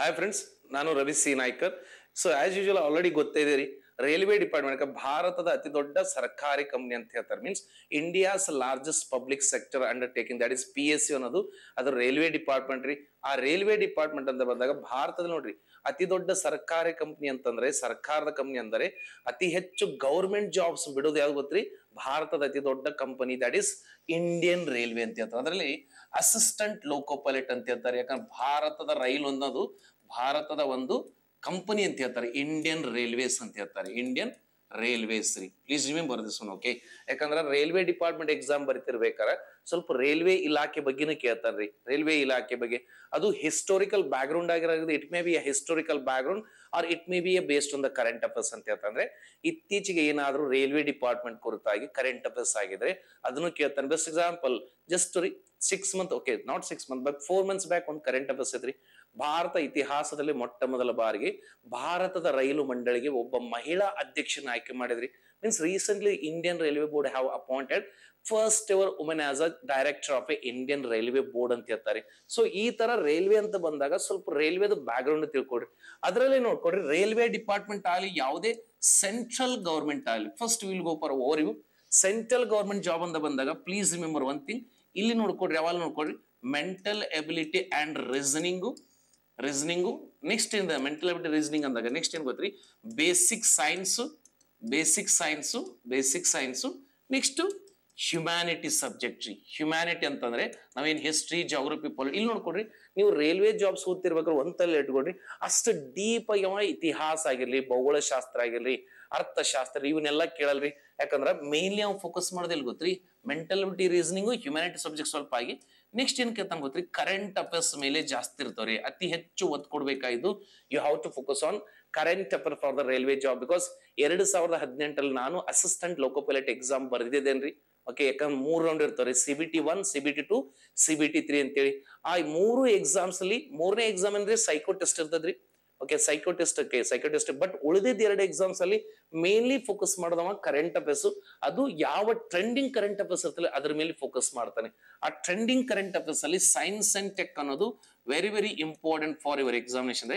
Hi friends ನಾನು Ravi C Naikar so as usual already ಗೊತ್ತೇ ಇದೆ ರೀ ರೈಲ್ವೆ ಡಿಪಾರ್ಟ್ಮೆಂಟ್ ಭಾರತದ ಅತಿ ದೊಡ್ಡ ಸರ್ಕಾರಿ ಕಂಪ್ನಿ ಅಂತ ಹೇಳ್ತಾರೆ means India's largest public sector undertaking that is P S C ಅನ್ನೋದು ಅದು ರೈಲ್ವೆ ಡಿಪಾರ್ಟ್ಮೆಂಟ್ ರೀ ಆ ರೈಲ್ವೆ ಡಿಪಾರ್ಟ್ಮೆಂಟ್ ಅಂತ ಬಂದಾಗ ಭಾರತದ ನೋಡ್ರಿ ಅತಿ ದೊಡ್ಡ ಸರ್ಕಾರಿ ಕಂಪ್ನಿ ಅಂತಂದ್ರೆ ಸರ್ಕಾರದ ಕಂಪ್ನಿ ಅಂದರೆ ಅತಿ ಹೆಚ್ಚು ಗೌರ್ಮೆಂಟ್ ಜಾಬ್ಸ್ ಬಿಡೋದು ಯಾವ್ದು ಗೊತ್ತ್ರಿ ಭಾರತದ ಅತಿ ದೊಡ್ಡ company that is Indian railway ಅಂತ ಹೇಳ್ತಾರೆ ಅದರಲ್ಲಿ ಅಸಿಸ್ಟೆಂಟ್ ಲೋಕೋಪೈಲಟ್ ಅಂತ ಹೇಳ್ತಾರೆ ಯಾಕಂದ್ರೆ ಭಾರತದ ರೈಲು ಅನ್ನೋದು ಭಾರತದ ಒಂದು ಕಂಪನಿ ಅಂತ ಹೇಳ್ತಾರೆ ಇಂಡಿಯನ್ ರೈಲ್ವೇಸ್ ಅಂತ ಹೇಳ್ತಾರೆ ಇಂಡಿಯನ್ ರೈಲ್ವೇಸ್ ರೀ ಪ್ಲೀಸ್ ರಿಮೆಂಬರ್ ದಿಸ್ ಓಕೆ ಯಾಕಂದ್ರೆ ರೈಲ್ವೆ ಡಿಪಾರ್ಟ್ಮೆಂಟ್ ಎಕ್ಸಾಮ್ ಬರೀತಿರ್ಬೇಕಾರೆ ಸ್ವಲ್ಪ ರೈಲ್ವೆ ಇಲಾಖೆ ಬಗ್ಗೆನೂ ಕೇಳ್ತಾರ್ರಿ ರೈಲ್ವೆ ಇಲಾಖೆ ಬಗ್ಗೆ ಅದು ಹಿಸ್ಟೋರಿಕಲ್ ಬ್ಯಾಕ್ ಗ್ರೌಂಡ್ ಆಗಿರೋದು it may be a historical background or it may be a based on the current affairs ಅಂತ ಹೇಳ್ತಂದ್ರೆ ಇತ್ತೀಚೆಗೆ ಏನಾದರೂ ರೈಲ್ವೆ ಡಿಪಾರ್ಟ್ಮೆಂಟ್ ಕುರಿತಾಗಿ ಕರೆಂಟ್ ಅಫೇರ್ಸ್ ಆಗಿದ್ರೆ ಅದನ್ನು ಕೇಳ್ತಾರೆ ಬೆಸ್ಟ್ ಎಕ್ಸಾಂಪಲ್ ಜಸ್ಟ್ ರೀ six month okay not six month but four months back ಒಂದು ಕರೆಂಟ್ ಅಫೇರ್ಸ್ ಐತ್ರಿ ಭಾರತ ಇತಿಹಾಸದಲ್ಲಿ ಮೊಟ್ಟ ಮೊದಲ ಬಾರಿಗೆ ಭಾರತದ ರೈಲು ಮಂಡಳಿಗೆ ಒಬ್ಬ ಮಹಿಳಾ ಅಧ್ಯಕ್ಷನ ಆಯ್ಕೆ ಮಾಡಿದ್ರಿ means recently Indian railway board have appointed first ever women as a director of a Indian railway board ಅಂತ ಹೇಳ್ತಾರೆ ಸೊ ಈ ತರ ರೈಲ್ವೆ ಅಂತ ಬಂದಾಗ ಸ್ವಲ್ಪ ರೈಲ್ವೆದ ಬ್ಯಾಕ್ ಗ್ರೌಂಡ್ ತಿಳ್ಕೊಡ್ರಿ ಅದರಲ್ಲಿ ನೋಡ್ಕೊಡ್ರಿ ರೈಲ್ವೆ ಡಿಪಾರ್ಟ್ಮೆಂಟ್ ಆಗಲಿ ಯಾವುದೇ ಸೆಂಟ್ರಲ್ ಗೌರ್ಮೆಂಟ್ ಆಗಲಿ first will go for over you central government job ಅಂತ ಬಂದಾಗ ಪ್ಲೀಸ್ ರಿಮೆಂಬರ್ ಒನ್ ಥಿಂಗ್ ಇಲ್ಲಿ ನೋಡ್ಕೊಡ್ರಿ ಯಾವಾಗ ನೋಡ್ಕೊಡ್ರಿ mental ability and reasoning reasoning next ಇಂದ ಮೆಂಟಲ್ ಅಬಿಲಿಟಿ ರೀಸನಿಂಗ್ ಅಂದಾಗ ನೆಕ್ಸ್ಟ್ ಏನು ಗೊತ್ತ್ರಿ basic science basic science basic science next humanity subject ರೀ ಹ್ಯುಮ್ಯಾನಿಟಿ ಅಂತಂದ್ರೆ ನಾವೇನು ಹಿಸ್ಟ್ರಿ ಜಾಗ್ರಫಿ ಪಾಲಿಟಿ ಇಲ್ಲಿ ನೋಡ್ಕೊಡ್ರಿ ನೀವು ರೈಲ್ವೆ ಜಾಬ್ಸ್ ಓದ್ತಿರ್ಬೇಕಾದ್ರೆ ಒಂದಲ್ಲಿ ಇಟ್ಕೊಡ್ರಿ ಅಷ್ಟು ಡೀಪ್ ಆಗಿ ಇತಿಹಾಸ ಆಗಿರ್ಲಿ ಭೌಗೋಳಶಾಸ್ತ್ರ ಆಗಿರ್ಲಿ ಅರ್ಥಶಾಸ್ತ್ರ ಇವನ್ನೆಲ್ಲ ಕೇಳಲ್ರಿ ಯಾಕಂದ್ರೆ ಮೇನ್ಲಿ ಅವ್ನು ಫೋಕಸ್ ಮಾಡೋದಿಲ್ಲ ಗೊತ್ತ್ರಿ ಮೆಂಟಲ್ ರೀಸನಿಂಗು ಹ್ಯುಮ್ಯಾನಿಟಿ ಸಬ್ಜೆಕ್ಟ್ ಸ್ವಲ್ಪ ಆಗಿ ನೆಕ್ಸ್ಟ್ ಏನಕ್ಕೆ ಅಂತ ಗೊತ್ತ್ರಿ ಕರೆಂಟ್ ಅಫೇರ್ಸ್ ಮೇಲೆ ಜಾಸ್ತಿ ಇರ್ತಾವ್ರಿ ಅತಿ ಹೆಚ್ಚು ಒತ್ತು ಕೊಡ್ಬೇಕಾಯ್ದು you have to focus on current affair for the railway job because ಎರಡ್ ಸಾವಿರದ ಹದಿನೆಂಟಲ್ಲಿ ನಾನು ಅಸಿಸ್ಟೆಂಟ್ ಲೋಕೋ ಪೈಲಟ್ ಎಕ್ಸಾಮ್ ಬರೆದಿದ್ದೇನ್ರಿ ಓಕೆ ಯಾಕಂದ್ರೆ ಮೂರು ರೌಂಡ್ ಇರ್ತಾವ್ರಿ C B T one C B T two C B T three ಅಂತೇಳಿ ಆ ಮೂರು ಎಕ್ಸಾಮ್ಸ್ ಅಲ್ಲಿ ಮೂರನೇ ಎಕ್ಸಾಮ್ ಅಂದ್ರೆ ಸೈಕೋ ಟೆಸ್ಟ್ ಇರ್ತದ್ರಿ ಓಕೆ ಸೈಕೋಟಿಸ್ಟ್ ಸೈಕೋಟಿಸ್ಟ್ ಬಟ್ ಉಳಿದಿದ್ದ ಎರಡು ಎಕ್ಸಾಮ್ಸ್ ಅಲ್ಲಿ ಮೇನ್ಲಿ ಫೋಕಸ್ ಮಾಡಿದವ ಕರೆಂಟ್ ಅಫೇರ್ಸ್ ಅದು ಯಾವ ಟ್ರೆಂಡಿಂಗ್ ಕರೆಂಟ್ ಅಫೇರ್ಸ್ ಇರ್ತದೆ ಅದ್ರ ಮೇಲೆ ಫೋಕಸ್ ಮಾಡ್ತಾನೆ ಆ ಟ್ರೆಂಡಿಂಗ್ ಕರೆಂಟ್ ಅಫೇರ್ಸ್ ಅಲ್ಲಿ ಸೈನ್ಸ್ ಅಂಡ್ ಟೆಕ್ ಅನ್ನೋದು very very important for your examination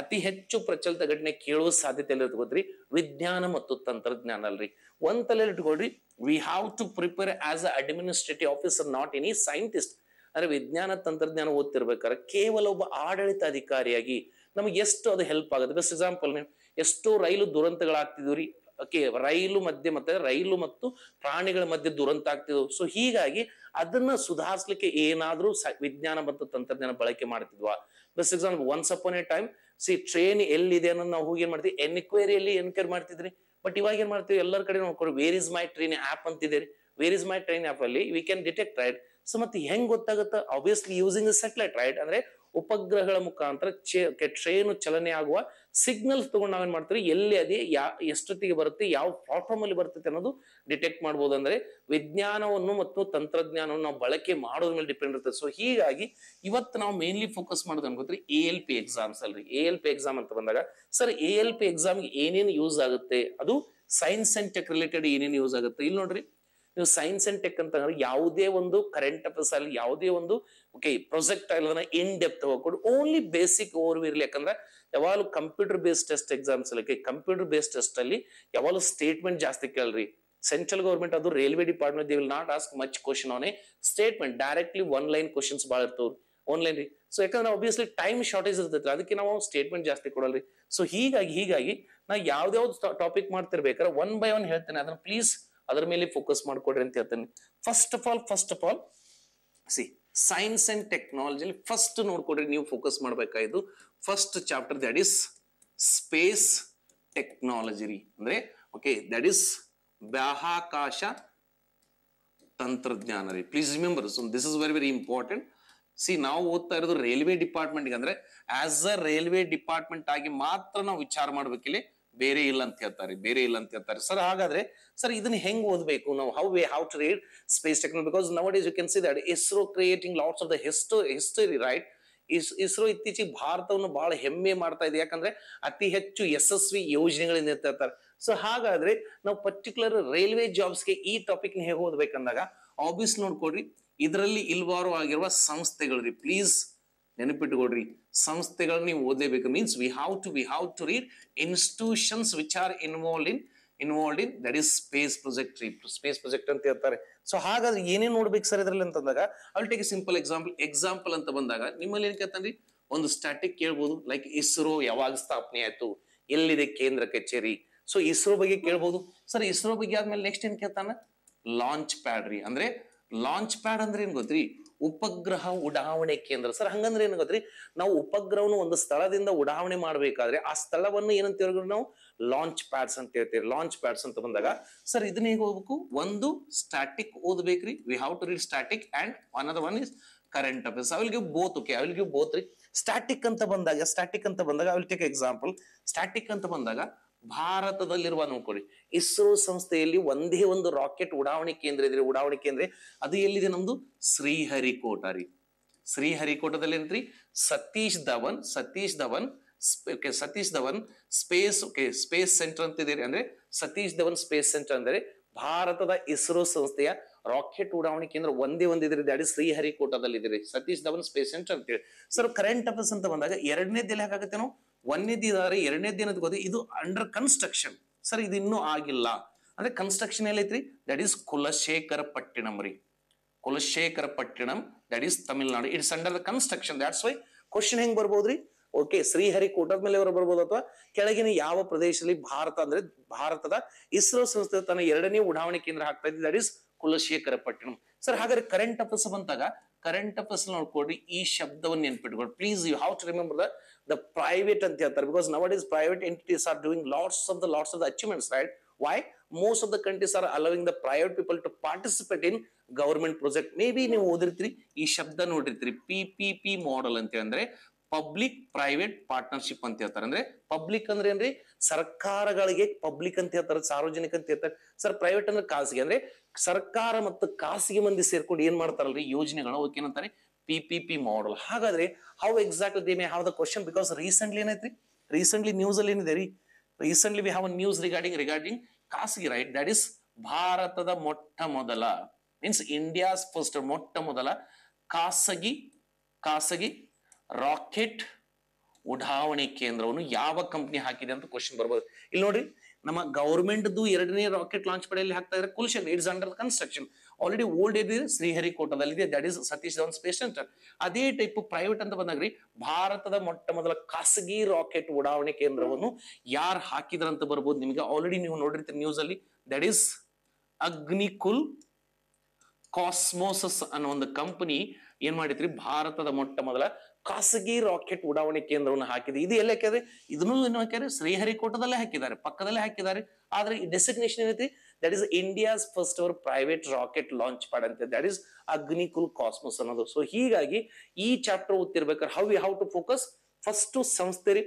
ಅತಿ ಹೆಚ್ಚು ಪ್ರಚಲಿತ ಘಟನೆ ಕೇಳುವ ಸಾಧ್ಯತೆ ಎಲ್ಲ ಗೊತ್ತ್ರಿ ವಿಜ್ಞಾನ ಮತ್ತು ತಂತ್ರಜ್ಞಾನ ಅಲ್ರಿ ಒಂದ್ ತಲೆ ಇಟ್ಕೊಳ್ರಿ we have to prepare as a administrative officer not any scientist ಅಂದ್ರೆ ವಿಜ್ಞಾನ ತಂತ್ರಜ್ಞಾನ ಓದ್ತಿರ್ಬೇಕಾದ್ರೆ ಕೇವಲ ಒಬ್ಬ ಆಡಳಿತ ಅಧಿಕಾರಿಯಾಗಿ ನಮಗೆ ಎಷ್ಟು ಅದು ಹೆಲ್ಪ್ ಆಗುತ್ತೆ ಬೆಸ್ಟ್ ಎಕ್ಸಾಂಪಲ್ ನೀವು ಎಷ್ಟೋ ರೈಲು ದುರಂತಗಳಾಗ್ತಿದ್ವು ರೀ ಓಕೆ ರೈಲು ಮಧ್ಯೆ ಮತ್ತೆ ರೈಲು ಮತ್ತು ಪ್ರಾಣಿಗಳ ಮಧ್ಯೆ ದುರಂತ ಆಗ್ತಿದ್ವು ಸೊ ಹೀಗಾಗಿ ಅದನ್ನ ಸುಧಾರಿಸ್ಲಿಕ್ಕೆ ಏನಾದ್ರೂ ವಿಜ್ಞಾನ ಮತ್ತು ತಂತ್ರಜ್ಞಾನ ಬಳಕೆ ಮಾಡ್ತಿದ್ವಾ best example once one a time see train ಎಲ್ಲಿದೆ ಅನ್ನೋದು ನಾವು ಹೋಗಿ ಏನ್ ಮಾಡ್ತೀವಿ ಎನ್ಕ್ವೈರಿಯಲ್ಲಿ ಎನ್ಕ್ವೈರಿ ಮಾಡ್ತಿದ್ರಿ ಬಟ್ ಇವಾಗ ಏನ್ ಮಾಡ್ತೀವಿ ಎಲ್ಲರ ಕಡೆ ನೋಡ್ಕೊಂಡು where is my train app ಅಂತಿದೆ ರೀ where is my train app ಅಲ್ಲಿ we can detect right so ಮತ್ತೆ ಹೆಂಗ್ ಗೊತ್ತಾಗುತ್ತೆ ಅಬ್ವಿಯಸ್ಲಿ ಯೂಸಿಂಗ್ ಸೆಟಲೈಟ್ ರೈಟ್ ಅಂದ್ರೆ ಉಪಗ್ರಹಗಳ ಮುಖಾಂತರ ಚೇ ಟ್ರೇನು ಚಲನೆ ಆಗುವ ಸಿಗ್ನಲ್ಸ್ ತಗೊಂಡು ನಾವೇನ್ ಮಾಡ್ತೀವಿ ಎಲ್ಲಿ ಅದೇ ಯಾ ಎಷ್ಟೊತ್ತಿಗೆ ಬರುತ್ತೆ ಯಾವ ಪ್ಲಾಟ್ಫಾರ್ಮ್ ಅಲ್ಲಿ ಬರ್ತೈತೆ ಅನ್ನೋದು ಡಿಟೆಕ್ಟ್ ಮಾಡ್ಬೋದು ಅಂದ್ರೆ ವಿಜ್ಞಾನವನ್ನು ಮತ್ತು ತಂತ್ರಜ್ಞಾನವನ್ನು ನಾವು ಬಳಕೆ ಮಾಡೋದ್ರ ಮೇಲೆ ಡಿಪೆಂಡ್ ಇರುತ್ತೆ ಸೊ ಹೀಗಾಗಿ ಇವತ್ತು ನಾವು ಮೇನ್ಲಿ ಫೋಕಸ್ ಮಾಡೋದು ಅನ್ಕೋತೀವಿ ಎ ಎಲ್ ಪಿ ಎಕ್ಸಾಮ್ಸ್ ಅಲ್ರಿ ಎ ಎಲ್ ಪಿ ಎಕ್ಸಾಮ್ ಅಂತ ಬಂದಾಗ ಸರ್ ಎ ಎಲ್ ಪಿ ಎಕ್ಸಾಮ್ಗೆ ಏನೇನು ಯೂಸ್ ಆಗುತ್ತೆ ಅದು ಸೈನ್ಸ್ ಅಂಡ್ ಟೆಕ್ ರಿಲೇಟೆಡ್ ಏನೇನು ಯೂಸ್ ಆಗುತ್ತೆ ಇಲ್ಲಿ ನೋಡ್ರಿ ನೀವು ಸೈನ್ಸ್ ಅಂಡ್ ಟೆಕ್ ಅಂತಂದ್ರೆ ಯಾವುದೇ ಒಂದು ಕರೆಂಟ್ ಅಫೇರ್ಸ್ ಅಲ್ಲಿ ಯಾವುದೇ ಒಂದು ಓಕೆ ಪ್ರೊಜೆಕ್ಟ್ ಅದನ್ನ ಇನ್ ಡೆಪ್ತ್ ಹೋಗ್ಕೊಂಡು ಓನ್ಲಿ ಬೇಸಿಕ್ ಓವರ್ ಇರಲಿ ಯಾಕಂದ್ರೆ ಯಾವಾಗಲೂ ಕಂಪ್ಯೂಟರ್ ಬೇಸ್ಡ್ ಟೆಸ್ಟ್ ಎಕ್ಸಾಮ್ಸ್ ಅಲ್ಲಿ ಕಂಪ್ಯೂಟರ್ ಬೇಸ್ಡ್ ಟೆಸ್ಟ್ ಅಲ್ಲಿ ಯಾವಾಗಲೂ ಸ್ಟೇಟ್ಮೆಂಟ್ ಜಾಸ್ತಿ ಕೇಳ್ರಿ ಸೆಂಟ್ರಲ್ ಗೌರ್ಮೆಂಟ್ ಅದು railway department the will not ask much question on a statement directly one line questions ಭಾಳ ಇರ್ತವ್ರು ಆನ್ಲೈನ್ ರೀ ಸೊ ಯಾಕಂದ್ರೆ ಆಬ್ವಿಯಸ್ಲಿ ಟೈಮ್ ಶಾರ್ಟೇಜ್ ಇರ್ತೈತಿ ಅದಕ್ಕೆ ನಾವು ಸ್ಟೇಟ್ಮೆಂಟ್ ಜಾಸ್ತಿ ಕೊಡಲ್ರಿ ಸೊ ಹೀಗಾಗಿ ಹೀಗಾಗಿ ನಾ ಯಾವ್ದಾವ್ದು ಟಾಪಿಕ್ ಮಾಡ್ತಿರ್ಬೇಕಾರೆ ಒನ್ ಬೈ ಒನ್ ಹೇಳ್ತೇನೆ ಅದನ್ನ ಪ್ಲೀಸ್ ಅದರ ಮೇಲೆ ಫೋಕಸ್ ಮಾಡ್ಕೊಡ್ರಿ ಅಂತ ಹೇಳ್ತೇನೆ first of all first of all see science and ಟೆಕ್ನಾಲಜಿಲಿ ಫಸ್ಟ್ ನೋಡ್ಕೊಡ್ರಿ ನೀವು ಫೋಕಸ್ ಮಾಡ್ಬೇಕಾಯ್ದು first chapter that is space technology ರೀ ಅಂದ್ರೆ ಓಕೆ ದಟ್ ಇಸ್ ಬಾಹಾಕಾಶ ತಂತ್ರಜ್ಞಾನ ರೀ please remember so this is very very important see ನಾವು ಓದ್ತಾ ಇರೋದು ರೈಲ್ವೆ ಡಿಪಾರ್ಟ್ಮೆಂಟ್ ಅಂದ್ರೆ ಆಸ್ ಅ ರೈಲ್ವೆ ಡಿಪಾರ್ಟ್ಮೆಂಟ್ ಆಗಿ ಮಾತ್ರ ನಾವು ವಿಚಾರ ಮಾಡ್ಬೇಕಿಲ್ಲ ಬೇರೆ ಇಲ್ಲ ಅಂತ ಹೇಳ್ತಾರೆ ಬೇರೆ ಇಲ್ಲ ಅಂತ ಹೇಳ್ತಾರೆ ಸರ್ ಹಾಗಾದ್ರೆ ಸರ್ ಇದನ್ನ ಹೆಂಗ್ ಓದಬೇಕು ನಾವು how way how to read space technology because now is you can see that ISRO creating lots of the histo history right is ISRO ಇತ್ತೀಚೆಗೆ ಭಾರತವನ್ನು ಬಹಳ ಹೆಮ್ಮೆ ಮಾಡ್ತಾ ಇದೆ ಯಾಕಂದ್ರೆ ಅತಿ ಹೆಚ್ಚು ಯಶಸ್ವಿ ಯೋಜನೆಗಳಿಂದ ಇರ್ತಾರೆ ಸೊ ಹಾಗಾದ್ರೆ ನಾವು ಪರ್ಟಿಕ್ಯುಲರ್ ರೈಲ್ವೆ ಜಾಬ್ಸ್ಗೆ ಈ ಟಾಪಿಕ್ ಹೇಗೆ ಓದ್ಬೇಕಂದಾಗ ಆಬ್ವಿಯಸ್ ನೋಡ್ಕೊಡ್ರಿ ಇದರಲ್ಲಿ ಇಲ್ವಾರು ಆಗಿರುವ ಸಂಸ್ಥೆಗಳು ರೀ ಪ್ಲೀಸ್ ನೆನಪಿಟ್ಟುಕೊಡ್ರಿ ಸಂಸ್ಥೆಗಳನ್ನ ನೀವು ಓದಲೇಬೇಕು means we have to we have to read institutions which are involve in involve in that is space project ರೀ ಸ್ಪೇಸ್ ಪ್ರೊಜೆಕ್ಟ್ ಅಂತ ಹೇಳ್ತಾರೆ ಸೊ ಹಾಗಾದ್ರೆ ಏನೇನು ನೋಡ್ಬೇಕು ಸರ್ ಇದರಲ್ಲಿ ಅಂತಂದಾಗ ಅಲ್ಲಿ ಟೇಕ್ ಸಿಂಪಲ್ ಎಕ್ಸಾಂಪಲ್ ಎಕ್ಸಾಂಪಲ್ ಅಂತ ಬಂದಾಗ ನಿಮ್ಮಲ್ಲಿ ಏನ್ ಕೇಳ್ತಾನ್ರಿ ಒಂದು ಸ್ಟಾಟಿಕ್ ಕೇಳ್ಬೋದು ಲೈಕ್ ಇಸ್ರೋ ಯಾವಾಗ ಸ್ಥಾಪನೆ ಆಯ್ತು ಎಲ್ಲಿದೆ ಕೇಂದ್ರ ಕಚೇರಿ ಸೊ ಇಸ್ರೋ ಬಗ್ಗೆ ಕೇಳ್ಬೋದು ಸರ್ ಇಸ್ರೋ ಬಗ್ಗೆ ಆದ್ಮೇಲೆ ನೆಕ್ಸ್ಟ್ ಏನ್ ಕೇಳ್ತಾನೆ ಲಾಂಚ್ ಪ್ಯಾಡ್ ರೀ ಅಂದ್ರೆ ಲಾಂಚ್ ಪ್ಯಾಡ್ ಅಂದ್ರೆ ಏನ್ ಗೊತ್ತ್ರಿ ಉಪಗ್ರಹ ಉಡಾವಣೆ ಕೇಂದ್ರ ಸರ್ ಹಂಗಂದ್ರೆ ಏನ್ ಗೊತ್ತ್ರಿ ನಾವು ಉಪಗ್ರಹವನ್ನು ಒಂದು ಸ್ಥಳದಿಂದ ಉಡಾವಣೆ ಮಾಡ್ಬೇಕಾದ್ರೆ ಆ ಸ್ಥಳವನ್ನು ಏನಂತ ಹೇಳಿದ್ರು ನಾವು ಲಾಂಚ್ ಪ್ಯಾಡ್ಸ್ ಅಂತ ಹೇಳ್ತೀವಿ ಲಾಂಚ್ ಪ್ಯಾಡ್ಸ್ ಅಂತ ಬಂದಾಗ ಸರ್ ಇದನ್ನ ಹೇಗೆ ಹೋಗ್ಬೇಕು ಒಂದು ಸ್ಟಾಟಿಕ್ ಓದ್ಬೇಕ್ರಿ we have to read static and another one is current affairs I will give both okay I will ರೀ ಸ್ಟಾಟಿಕ್ ಅಂತ ಬಂದಾಗ ಸ್ಟಾಟಿಕ್ ಅಂತ ಬಂದಾಗ I will take example static ಅಂತ ಬಂದಾಗ ಭಾರತದಲ್ಲಿರುವ ನೋಡ್ಕೊಳ್ಳಿ ಇಸ್ರೋ ಸಂಸ್ಥೆಯಲ್ಲಿ ಒಂದೇ ಒಂದು ರಾಕೆಟ್ ಉಡಾವಣೆ ಕೇಂದ್ರ ಇದ್ರೆ ಉಡಾವಣೆ ಕೇಂದ್ರ ಅದು ಎಲ್ಲಿದೆ ನಮ್ದು ಶ್ರೀಹರಿಕೋಟ ರೀ ಶ್ರೀಹರಿಕೋಟದಲ್ಲಿ ಏನ್ರಿ Satish Dhawan Satish Dhawan Satish Dhawan space okay space centre ಅಂತ ಇದೆ ಅಂದ್ರೆ ಸತೀಶ್ ಧವನ್ ಸ್ಪೇಸ್ ಸೆಂಟರ್ ಅಂದ್ರೆ ಭಾರತದ ಇಸ್ರೋ ಸಂಸ್ಥೆಯ ರಾಕೆಟ್ ಉಡಾವಣೆ ಕೇಂದ್ರ ಒಂದೇ ಒಂದು ಇದ್ರೆ ದಾಡಿ ಶ್ರೀಹರಿಕೋಟದಲ್ಲಿ ಇದ್ರೆ ಸತೀಶ್ ಧವನ್ ಸ್ಪೇಸ್ ಸೆಂಟರ್ ಅಂತೇಳಿ ಸರ್ ಕರೆಂಟ್ ಅಫೇರ್ಸ್ ಅಂತ ಬಂದಾಗ ಎರಡನೇ ದಿನ ನಾವು ಆದರೆ ಎರಡನೇ ದಿನದ ಗೊತ್ತೆ ಇದು ಅಂಡರ್ ಕನ್ಸ್ಟ್ರಕ್ಷನ್ ಸರ್ ಇದು ಇನ್ನೂ ಆಗಿಲ್ಲ ಅಂದ್ರೆ ಕನ್ಸ್ಟ್ರಕ್ಷನ್ ಎಲ್ಲೈತ್ರಿ ದಟ್ ಈಸ್ ಕುಲಶೇಖರ ಪಟ್ಟಣಂ ರೀ Kulasekarapattinam that is Tamil Nadu it's under the construction that's why question ಹೆಂಗ್ ಬರ್ಬೋದ್ರಿ ಓಕೆ ಕೋಟದ ಮೇಲೆ ಅವರು ಬರ್ಬೋದು ಅಥವಾ ಕೆಳಗಿನ ಯಾವ ಪ್ರದೇಶದಲ್ಲಿ ಭಾರತ ಅಂದ್ರೆ ಭಾರತದ ಇಸ್ರೋ ಸಂಸ್ಥೆ ತನ್ನ ಎರಡನೇ ಉಡಾವಣೆ ಕೇಂದ್ರ ಹಾಕ್ತಾ ಇದೆ that is Kulasekarapattinam sir ಹಾಗಾದ್ರೆ ಕರೆಂಟ್ ಅಫೇರ್ಸ್ ಬಂದಾಗ ಕರೆಂಟ್ ಅಫೇರ್ಸ್ ನೋಡ್ಕೊಡ್ರಿ ಈ ಶಬ್ದವನ್ನು ನೆನ್ಪಿಟ್ಕೊಳ್ಳಿ please you have to remember the the private ಅಂತ ಹೇಳ್ತಾರೆ because now it is private entities are doing lots of the lots of the achievements right why most of the countries are allowing the private people to participate in government project maybe ನೀವು ಓದಿರ್ತೀರಿ ಈ ಶಬ್ದ ನೋಡಿರ್ತೀರಿ P P P model ಅಂತ ಅಂದ್ರೆ public private partnership ಅಂತ ಹೇಳ್ತಾರೆ ಅಂದ್ರೆ ಪಬ್ಲಿಕ್ ಅಂದ್ರೆ ಏನ್ರಿ ಸರ್ಕಾರಗಳಿಗೆ ಪಬ್ಲಿಕ್ ಅಂತ ಹೇಳ್ತಾರೆ ಸಾರ್ವಜನಿಕ ಅಂತ ಹೇಳ್ತಾರೆ ಸರ್ ಪ್ರೈವೇಟ್ ಅಂದ್ರೆ ಖಾಸಗಿ ಅಂದ್ರೆ ಸರ್ಕಾರ ಮತ್ತು ಖಾಸಗಿ ಮಂದಿ ಸೇರ್ಕೊಂಡು ಏನ್ ಮಾಡ್ತಾರಲ್ರಿ ಯೋಜನೆಗಳು ಅವಕ್ಕೆ ಏನಂತಾರೆ ಪಿ ಪಿ ಪಿ ಮಾಡಲ್ ಹಾಗಾದ್ರೆ how exact they may have the question because recently ಏನೈತ್ರಿ ರೀಸೆಂಟ್ಲಿ ನ್ಯೂಸ್ ಅಲ್ಲಿ ಏನಿದೆ ರೀ recently we have a news regarding regarding ಖಾಸಗಿ ರೈಟ್ ದಟ್ ಇಸ್ ಭಾರತದ ಮೊಟ್ಟ ಮೊದಲ ಮೀನ್ಸ್ ಇಂಡಿಯಾಸ್ ಫಸ್ಟ್ ಮೊಟ್ಟ ಮೊದಲ ಖಾಸಗಿ ಖಾಸಗಿ ರಾಕೆಟ್ ಉಡಾವಣೆ ಕೇಂದ್ರವನ್ನು ಯಾವ ಕಂಪ್ನಿ ಹಾಕಿದೆ ಅಂತ ಕ್ವಶನ್ ಬರ್ಬೋದು ಇಲ್ಲಿ ನೋಡ್ರಿ ನಮ್ಮ ಗೌರ್ಮೆಂಟ್ದು ಎರಡನೇ ರಾಕೆಟ್ ಲಾಂಚ್ ಪಡೆಯಲ್ಲಿ ಹಾಕ್ತಾ ಇದ್ರೆ ಕುಲ್ಶನ್ it's under construction already old ಶ್ರೀಹರಿಕೋಟದಲ್ಲಿ ಇದೆ that is Satish Dhawan space centre ಅದೇ ಟೈಪ್ ಪ್ರೈವೇಟ್ ಅಂತ ಬಂದಾಗ್ರಿ ಭಾರತದ ಮೊಟ್ಟ ಮೊದಲ ಖಾಸಗಿ ರಾಕೆಟ್ ಉಡಾವಣೆ ಕೇಂದ್ರವನ್ನು ಯಾರು ಹಾಕಿದ್ರಂತ ಬರ್ಬೋದು ನಿಮಗೆ ಆಲ್ರೆಡಿ ನೀವು ನೋಡಿರ್ತೀರಿ ನ್ಯೂಸ್ ಅಲ್ಲಿ ದಟ್ ಇಸ್ ಅಗ್ನಿಕುಲ್ ಕಾಸ್ಮೋಸಸ್ ಅನ್ನೋ ಒಂದು ಕಂಪನಿ ಏನ್ ಮಾಡಿದ್ರಿ ಭಾರತದ ಮೊಟ್ಟ ಮೊದಲ ಖಾಸಗಿ ರಾಕೆಟ್ ಉಡಾವಣೆ ಕೇಂದ್ರವನ್ನು ಹಾಕಿದೆ ಇದು ಎಲ್ಲ ಹಾಕಿದ್ರೆ ಇದನ್ನು ಏನು ಹಾಕಿದ್ರೆ ಶ್ರೀಹರಿಕೋಟದಲ್ಲೇ ಹಾಕಿದ್ದಾರೆ ಪಕ್ಕದಲ್ಲೇ ಹಾಕಿದ್ದಾರೆ ಆದ್ರೆ ಈ ಡೆಸಿಗ್ನೇಷನ್ ಏನೈತಿ that is India's first our private rocket launch pad ಅಂತ ದಟ್ ಇಸ್ ಅಗ್ನಿಕುಲ್ ಕಾಸ್ಮಸ್ ಅನ್ನೋದು ಸೊ ಹೀಗಾಗಿ ಈ ಚಾಪ್ಟರ್ ಓದ್ತಿರ್ಬೇಕಾದ್ರೆ how how to focus first ಸಂಸ್ಥೆ ರೀ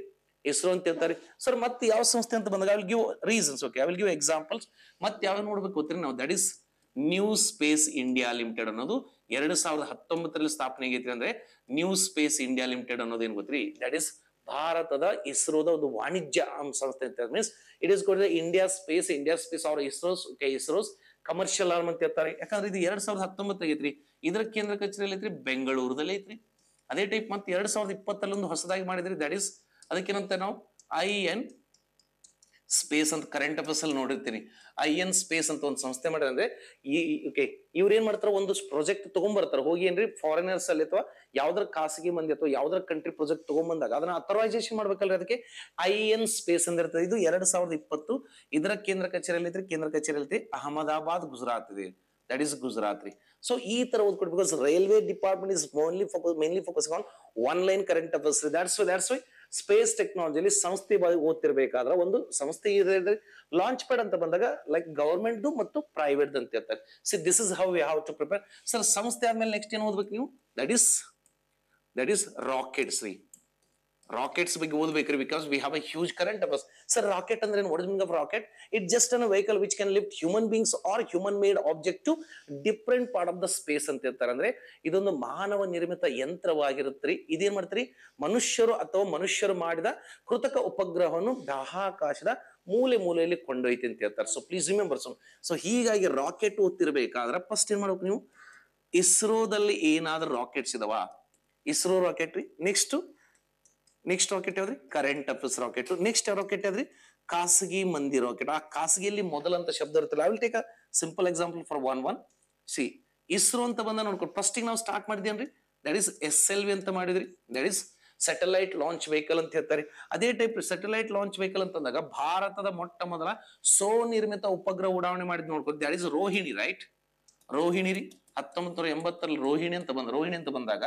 ಇಸ್ರೋ ಅಂತ ಹೇಳ್ತಾರೆ ಸರ್ ಮತ್ತೆ ಯಾವ ಸಂಸ್ಥೆ ಅಂತ ಬಂದಾಗ I give reasons okay I will give examples ಮತ್ತೆ ಯಾವ ನೋಡ್ಬೇಕು ಗೊತ್ತಿರಿ ನಾವು that is new space India limited ಅನ್ನೋದು ಎರಡ್ ಸಾವಿರದ ಹತ್ತೊಂಬತ್ತರಲ್ಲಿ ಸ್ಥಾಪನೆ ಆಗೈತಿ ಅಂದ್ರೆ ನ್ಯೂ ಸ್ಪೇಸ್ ಇಂಡಿಯಾ ಲಿಮಿಟೆಡ್ ಅನ್ನೋದೇನ್ ಗೊತ್ತ್ರಿ ದಟ್ ಇಸ್ ಭಾರತದ ಇಸ್ರೋದ ಒಂದು ವಾಣಿಜ್ಯ ಸಂಸ್ಥೆ ಅಂತ means it is code India space India space ಅವ್ರ ಇಸ್ರೋಸ್ ಇಸ್ರೋಸ್ ಕಮರ್ಷಿಯಲ್ ಆರ್ಮ್ ಅಂತ ಹೇಳ್ತಾರೆ ಯಾಕಂದ್ರೆ ಇದು ಎರಡ್ ಸಾವಿರದ ಆಗೈತ್ರಿ ಇದರ ಕೇಂದ್ರ ಕಚೇರಿ ಐತ್ರಿ ಬೆಂಗಳೂರದಲ್ಲಿ ಐತ್ರಿ ಅದೇ ಟೈಪ್ ಮತ್ತೆ ಎರಡ್ ಸಾವಿರದ ಇಪ್ಪತ್ತರಲ್ಲಿ ಒಂದು ಹೊಸದಾಗಿ ಮಾಡಿದ್ರಿ ದಟ್ ಇಸ್ ಅದಕ್ಕೇನಂತ ನಾವು ಐ ಎನ್ ಸ್ಪೇಸ್ ಅಂತ ಕರೆಂಟ್ ಅಫೇರ್ಸ್ ಅಲ್ಲಿ ನೋಡಿರ್ತೀನಿ ಐ ಎನ್ ಸ್ಪೇಸ್ ಅಂತ ಒಂದು ಸಂಸ್ಥೆ ಅಂದ್ರೆ ಈ ಓಕೆ ಇವ್ರು ಏನ್ ಮಾಡ್ತಾರೆ ಒಂದು ಪ್ರಾಜೆಕ್ಟ್ ತಗೊಂಡ್ಬರ್ತಾರೆ ಹೋಗಿ ಏನ್ರಿ ಫಾರಿನರ್ಸ್ ಅಲ್ಲಿ ಅಥವಾ ಯಾವ್ದಾರ ಖಾಸಗಿ ಮಂದಿ ಅಥವಾ ಯಾವ್ದಾರ ಕಂಟ್ರಿ ಪ್ರಾಜೆಕ್ಟ್ ತಗೊಂಡ್ಬಂದಾಗ ಅದನ್ನ ಅಥರೈಸೇಷನ್ ಮಾಡ್ಬೇಕಲ್ರಿ ಅದಕ್ಕೆ ಐ ಎನ್ ಸ್ಪೇಸ್ ಅಂತ ಇದು ಎರಡ್ ಸಾವಿರದ ಇಪ್ಪತ್ತು ಇದರ ಕೇಂದ್ರ ಕಚೇರಿಯಲ್ಲಿ ಇದ್ರೆ ಕೇಂದ್ರ ಕಚೇರಿಯಲ್ಲಿ ಅಹಮದಾಬಾದ್ ಗುಜರಾತ್ ಇದೆ ದಟ್ ಈಸ್ ಗುಜರಾತ್ ರೀ ಸೊ ಈ ತರ ಓದ್ಕೊಡ್ because railway department is only focus mainly focus on one line current affairs that's that's why space ಟೆಕ್ನಾಲಜಿಲಿ ಸಂಸ್ಥೆ ಓದ್ತಿರ್ಬೇಕಾದ್ರೆ ಒಂದು ಸಂಸ್ಥೆ ಇದೆ ಲಾಂಚ್ ಪ್ಯಾಡ್ ಅಂತ ಬಂದಾಗ ಲೈಕ್ ಗವರ್ಮೆಂಟ್ದು ಮತ್ತು ಪ್ರೈವೇಟ್ ಅಂತ ಇರ್ತಾರೆ ಸಿ ದಿಸ್ ಇಸ್ ಹೌ ಯಾವ್ ಟು ಪ್ರಿಪೇರ್ ಸರ್ ಸಂಸ್ಥೆ ಆದ್ಮೇಲೆ ನೆಕ್ಸ್ಟ್ ಏನು ಓದ್ಬೇಕು ನೀವು that is that is rockets ರೀ ರಾಕೆಟ್ಸ್ ಬಗ್ಗೆ ಓದ್ಬೇಕ್ರಿ because we have a huge current ಅಬಸ್ ಸರ್ ರಾಕೆಟ್ ಅಂದ್ರೆ what is of rocket it just an vehicle which can lift human beings or human made object to different part of the space ಅಂತ ಹೇಳ್ತಾರೆ ಅಂದ್ರೆ ಇದೊಂದು ಮಾನವ ನಿರ್ಮಿತ ರೀ ಇದೇನ್ ಮಾಡ್ತೀರಿ ಮನುಷ್ಯರು ಅಥವಾ ಮನುಷ್ಯರು ಮಾಡಿದ ಕೃತಕ ಉಪಗ್ರಹವನ್ನು ಬಾಹಾಕಾಶದ ಮೂಲೆ ಮೂಲೆಯಲ್ಲಿ ಕೊಂಡೊಯ್ತಿ ಅಂತ ಹೇಳ್ತಾರೆ so please remember so so ಹೀಗಾಗಿ ರಾಕೆಟ್ ಓದ್ತಿರ್ಬೇಕಾದ್ರೆ ಫಸ್ಟ್ ಏನ್ ಮಾಡ್ಬೇಕು ನೀವು ಇಸ್ರೋದಲ್ಲಿ ಏನಾದ್ರೂ ರಾಕೆಟ್ಸ್ ಇದಾವ ಇಸ್ರೋ ರಾಕೆಟ್ ರೀ ನೆಕ್ಸ್ಟ್ ನೆಕ್ಸ್ಟ್ ರಾಕೆಟ್ ಯಾವ್ದ್ರಿ current affairs rocket next rocket ಯಾವ್ದ್ರಿ ಖಾಸಗಿ ಮಂದಿ ರಾಕೆಟ್ ಆ ಖಾಸಗಿಯಲ್ಲಿ ಮೊದಲಂತ ಶಬ್ದ ಇರುತ್ತಲ್ಲ I will take a simple example for one one see ISRO ಅಂತ ಬಂದ ನೋಡ್ಕೊಂಡು ಫಸ್ಟಿಗೆ ನಾವು ಸ್ಟಾರ್ಟ್ ಅನ್ರಿ that is S L V ಅಂತ ಮಾಡಿದ್ರಿ that is satellite launch vehicle ಅಂತ ಹೇಳ್ತಾರೆ ಅದೇ ಟೈಪ್ ಸ್ಯಾಟಲೈಟ್ ಲಾಂಚ್ ವೆಹಿಕಲ್ ಅಂತಂದಾಗ ಭಾರತದ ಮೊಟ್ಟ ಮೊದಲ ಸೋ ನಿರ್ಮಿತ ಉಪಗ್ರಹ ಉಡಾವಣೆ ಮಾಡಿದ್ ನೋಡ್ಕೊಂಡು that is Rohini right Rohini ರೀ ಹತ್ತೊಂಬತ್ತು ನೂರ ಎಂಬತ್ತರಲ್ಲಿ ರೋಹಿಣಿ ಅಂತ ಬಂದ ರೋಹಿಣಿ ಅಂತ ಬಂದಾಗ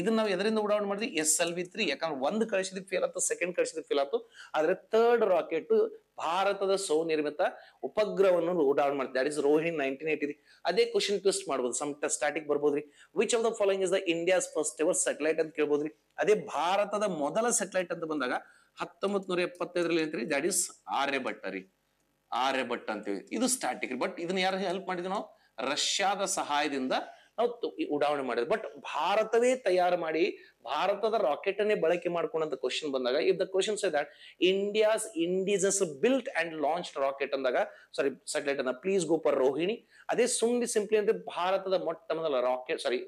ಇದನ್ನ ನಾವು ಎದರಿಂದ ಉಡಾವಣೆ ಮಾಡಿದ್ವಿ ಎಸ್ ಎಲ್ ವಿ ತ್ರೀ ಯಾಕಂದ್ರೆ ಒಂದ್ ಕಳಿಸಿದ ಫೇಲ್ ಆಯ್ತು ಸೆಕೆಂಡ್ ಕಳಿಸಿದ ಫೇಲ್ ಆಯ್ತು ಆದ್ರೆ ತರ್ಡ್ ರಾಕೆಟ್ ಭಾರತದ ಸೌನಿರ್ಮಿತ ಉಪಗ್ರಹವನ್ನು ಉಡಾವಣೆ ಮಾಡಿದ್ವಿ that is Rohini nineteen eighty three ಅದೇ ಕ್ವಶನ್ ಟ್ವಿಸ್ಟ್ ಮಾಡ್ಬೋದು ಸಮ್ ಸ್ಟಾಟಿಕ್ ಬರ್ಬೋದ್ರಿ which of the following is the India's first ever satellite ಅಂತ ಕೇಳ್ಬೋದ್ರಿ ಅದೇ ಭಾರತದ ಮೊದಲ ಸೆಟಲೈಟ್ ಅಂತ ಬಂದಾಗ ಹತ್ತೊಂಬತ್ ನೂರ ಎಪ್ಪತ್ತೈದರಲ್ಲಿ ಏನ್ರಿ ದಟ್ ಇಸ್ ಆರ್ಯ ಭಟ್ಟ ರೀ ಆರ್ಯ ಭಟ್ ಅಂತ ಹೇಳಿ ಇದು ಸ್ಟಾಟಿಕ್ ಬಟ್ ಇದನ್ನ ಯಾರು ಹೆಲ್ಪ್ ಮಾಡಿದ್ವಿ ನಾವು ರಷ್ಯಾದ ಸಹಾಯದಿಂದ ನಾವು ಉಡಾವಣೆ ಮಾಡಿದ್ರು ಬಟ್ ಭಾರತವೇ ತಯಾರು ಮಾಡಿ ಭಾರತದ ರಾಕೆಟ್ ಅನ್ನೇ ಬಳಕೆ ಮಾಡ್ಕೊಂಡಂತ ಕ್ವಶನ್ ಬಂದಾಗ if the question say that India's indigenous built and launch rocket ಅಂದಾಗ ಸಾರಿ ಸ್ಯಾಟಲೈಟ್ ಅನ್ನ ಪ್ಲೀಸ್ ಗೋ ಫರ್ ರೋಹಿಣಿ ಅದೇ ಸುಮ್ಮನೆ ಸಿಂಪ್ಲಿ ಅಂದ್ರೆ ಭಾರತದ ಮೊಟ್ಟ ಮೊದಲ ರಾಕೆಟ್ ಸಾರಿ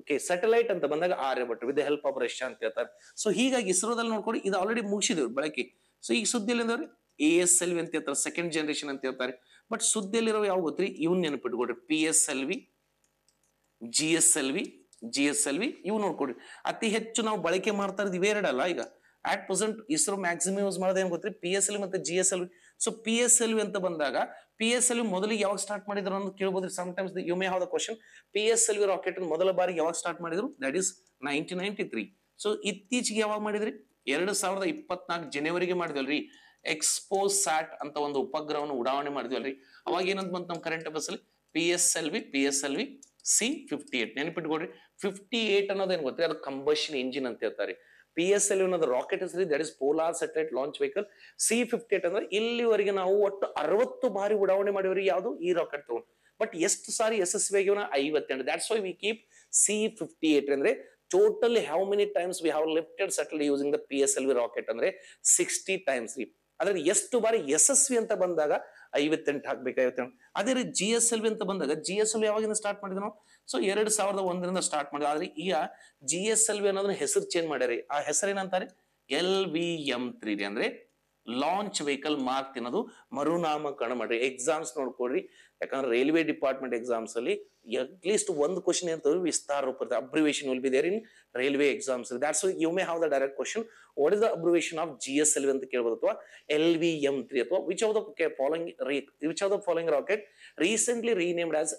ಓಕೆ ಸ್ಯಾಟಲೈಟ್ ಅಂತ ಬಂದಾಗ Aryabhata with help of Russia ಅಂತ ಹೇಳ್ತಾರೆ ಸೊ ಹೀಗಾಗಿ ಇಸ್ರೋದಲ್ಲಿ ನೋಡ್ಕೊಂಡು ಇದು ಆಲ್ರೆಡಿ ಮುಗಿಸಿದ್ರು ಬಳಕೆ ಸೊ ಈ ಸುದ್ದಿ ಅಂದ್ರೆ ಎ ಎಸ್ ಎಲ್ ವಿ ಅಂತ ಹೇಳ್ತಾರೆ ಸೆಕೆಂಡ್ ಜನರೇಷನ್ ಅಂತ ಹೇಳ್ತಾರೆ ಬಟ್ ಸುದ್ದಿಯಲ್ಲಿರೋ ಯಾವ ಗೊತ್ತ್ರಿ ಇವ್ ನೆನಪಿಟ್ಕೊಡ್ರಿ P S L V G S L V G S L V ಇವು ನೋಡ್ಕೊಡ್ರಿ ಅತಿ ಹೆಚ್ಚು ನಾವು ಬಳಕೆ ಮಾಡ್ತಾ ಇರೋದು ಎರಡಲ್ಲ ಈಗ at present ISRO maximum use ಮಾಡೋದೇ ಏನ್ ಗೊತ್ತ್ರಿ ಪಿ ಎಸ್ ಎಲ್ ಮತ್ತೆ G S L V so P S L V ಅಂತ ಬಂದಾಗ ಪಿ ಎಸ್ ಎಲ್ ವಿ ಮೊದಲಿಗೆ ಯಾವಾಗ ಸ್ಟಾರ್ಟ್ ಮಾಡಿದ್ರು ಅಂತ ಕೇಳ್ಬೋದ್ರಿ sometimes you may have the question P S L V rocket ಮೊದಲ ಬಾರಿ ಯಾವಾಗ ಸ್ಟಾರ್ಟ್ ಮಾಡಿದ್ರು that is nineteen ninety three so ಇತ್ತೀಚೆಗೆ ಯಾವಾಗ ಮಾಡಿದ್ರಿ ಎರಡು ಸಾವಿರದ ಇಪ್ಪತ್ನಾಲ್ಕು ಜನವರಿಗೆ ಮಾಡಿದ್ವಲ್ರಿ ಎಕ್ಸ್ಪೋಸ್ ಸ್ಯಾಟ್ ಅಂತ ಒಂದು ಉಪಗ್ರಹವನ್ನು ಉಡಾವಣೆ ಮಾಡಿದ್ವಲ್ರಿ ಅವಾಗ ಏನಂತ ಬಂತು ನಮ್ಮ ಕರೆಂಟ್ ಅಫೇರ್ಸ್ ಅಲ್ಲಿ P S L V P S L V C fifty eight ನೆನಪಿಟ್ಕೊಡ್ರಿ ಫಿಫ್ಟಿ ಏಟ್ ಅನ್ನೋದೇನು ಗೊತ್ತಿ ಅದು ಕಂಬಷನ್ ಇಂಜಿನ್ ಅಂತ ಹೇಳ್ತಾರೆ ಪಿ ಎಸ್ ಎಲ್ ಅನ್ನೋದು ರಾಕೆಟ್ ಹೆಸರಿ that is polar satellite launch vehicle C fifty eight ಅಂದ್ರೆ ಇಲ್ಲಿವರೆಗೆ ನಾವು ಒಟ್ಟು ಅರವತ್ತು ಬಾರಿ ಉಡಾವಣೆ ಮಾಡಿವ್ರಿ ಯಾವುದು ಈ ರಾಕೆಟ್ ತಗೊಂಡು ಬಟ್ ಎಷ್ಟು ಸಾರಿ ಯಶಸ್ವಿ ಆಗಿವನ ಐವತ್ತೆಂಟು that's why we keep C fifty eight ಅಂದ್ರೆ totally how many times we have lifted settle using the P S L V rocket ಅಂದ್ರೆ ಸಿಕ್ಸ್ಟಿ ಟೈಮ್ಸ್ ರೀ ಅದರಲ್ಲಿ ಎಷ್ಟು ಬಾರಿ ಯಶಸ್ವಿ ಅಂತ ಬಂದಾಗ ಐವತ್ತೆಂಟು ಹಾಕ್ಬೇಕು ಐವತ್ತೆಂಟು ಅದೇ ರೀತಿ ಜಿ ಎಸ್ ಎಲ್ ವಿ ಅಂತ ಬಂದಾಗ ಜಿ ಎಸ್ ಎಲ್ ವಿ ಯಾವಾಗಿಂದ ಸ್ಟಾರ್ಟ್ ಮಾಡಿದ್ರು ನಾವು ಸೊ ಎರಡ್ ಸಾವಿರದ ಒಂದರಿಂದ ಸ್ಟಾರ್ಟ್ ಮಾಡಿದ ಆದ್ರೆ ಈಗ ಜಿ ಎಸ್ ಎಲ್ ವಿ ಅನ್ನೋದನ್ನ ಹೆಸರು ಚೇಂಜ್ ಮಾಡ್ಯಾರ ಆ ಹೆಸರು ಏನಂತಾರೆ ಎಲ್ ವಿ ಎಂ ತ್ರೀ ಅಂದ್ರೆ ಲಾಂಚ್ ವೆಹಿಕಲ್ ಮಾರ್ಕ್ ತಿನ್ನೋದು ಮರುನಾಮಕರಣ ಮಾಡ್ರಿ ಎಕ್ಸಾಮ್ಸ್ ನೋಡ್ಕೊಡ್ರಿ ಯಾಕಂದ್ರೆ ರೈಲ್ವೆ ಡಿಪಾರ್ಟ್ಮೆಂಟ್ ಎಕ್ಸಾಮ್ಸ್ ಅಲ್ಲಿ ಅಟ್ಲೀಸ್ಟ್ ಒಂದು ಕ್ವಶನ್ ಅಂತಂದ್ರೆ ವಿಸ್ತಾರ ರೂಪದ ಇರ್ತದೆ will be there in railway exams that's you may have the direct question what is the abbreviation of G S L ಅಂತ ಕೇಳ್ಬೋದು ಅಥವಾ ಎಲ್ ವಿ ಎಂ ತ್ರೀ ಅಥವಾ which of the following which of the following rocket recently renamed as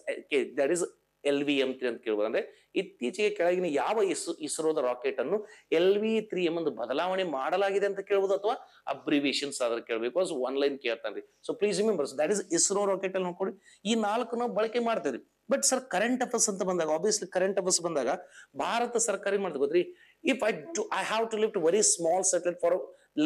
that is L V M three ಅಂತ ಕೇಳ್ಬೋದು ಅಂದ್ರೆ ಇತ್ತೀಚೆಗೆ ಕೆಳಗಿನ ಯಾವ ಇಸ್ರೋ ಇಸ್ರೋದ ರಾಕೆಟ್ ಅನ್ನು ಎಲ್ ವಿ ತ್ರೀ ಎಂ ಒಂದು ಬದಲಾವಣೆ ಮಾಡಲಾಗಿದೆ ಅಂತ ಕೇಳ್ಬೋದು ಅಥವಾ ಅಬ್ರಿವಿಯೇಷನ್ಸ್ ಆದ್ರೆ ಕೇಳಬೇಕು ಒನ್ ಲೈನ್ ಕೇಳ್ತಾನೆ so please remembers that is ISRO rocket ಅಲ್ಲಿ ನೋಡ್ಕೊಡಿ ಈ ನಾಲ್ಕು ನಾವು ಬಳಕೆ ಮಾಡ್ತೀರಿ ಬಟ್ ಸರ್ ಕರೆಂಟ್ ಅಫೇರ್ಸ್ ಅಂತ ಬಂದಾಗ ಆಬ್ವಿಯಸ್ಲಿ ಕರೆಂಟ್ ಅಫೇರ್ಸ್ ಬಂದಾಗ ಭಾರತ ಸರ್ಕಾರ ಏನ್ ಮಾಡ್ತೀವಿ ಗೊತ್ತ್ರಿ if I do I have to lift very small settle for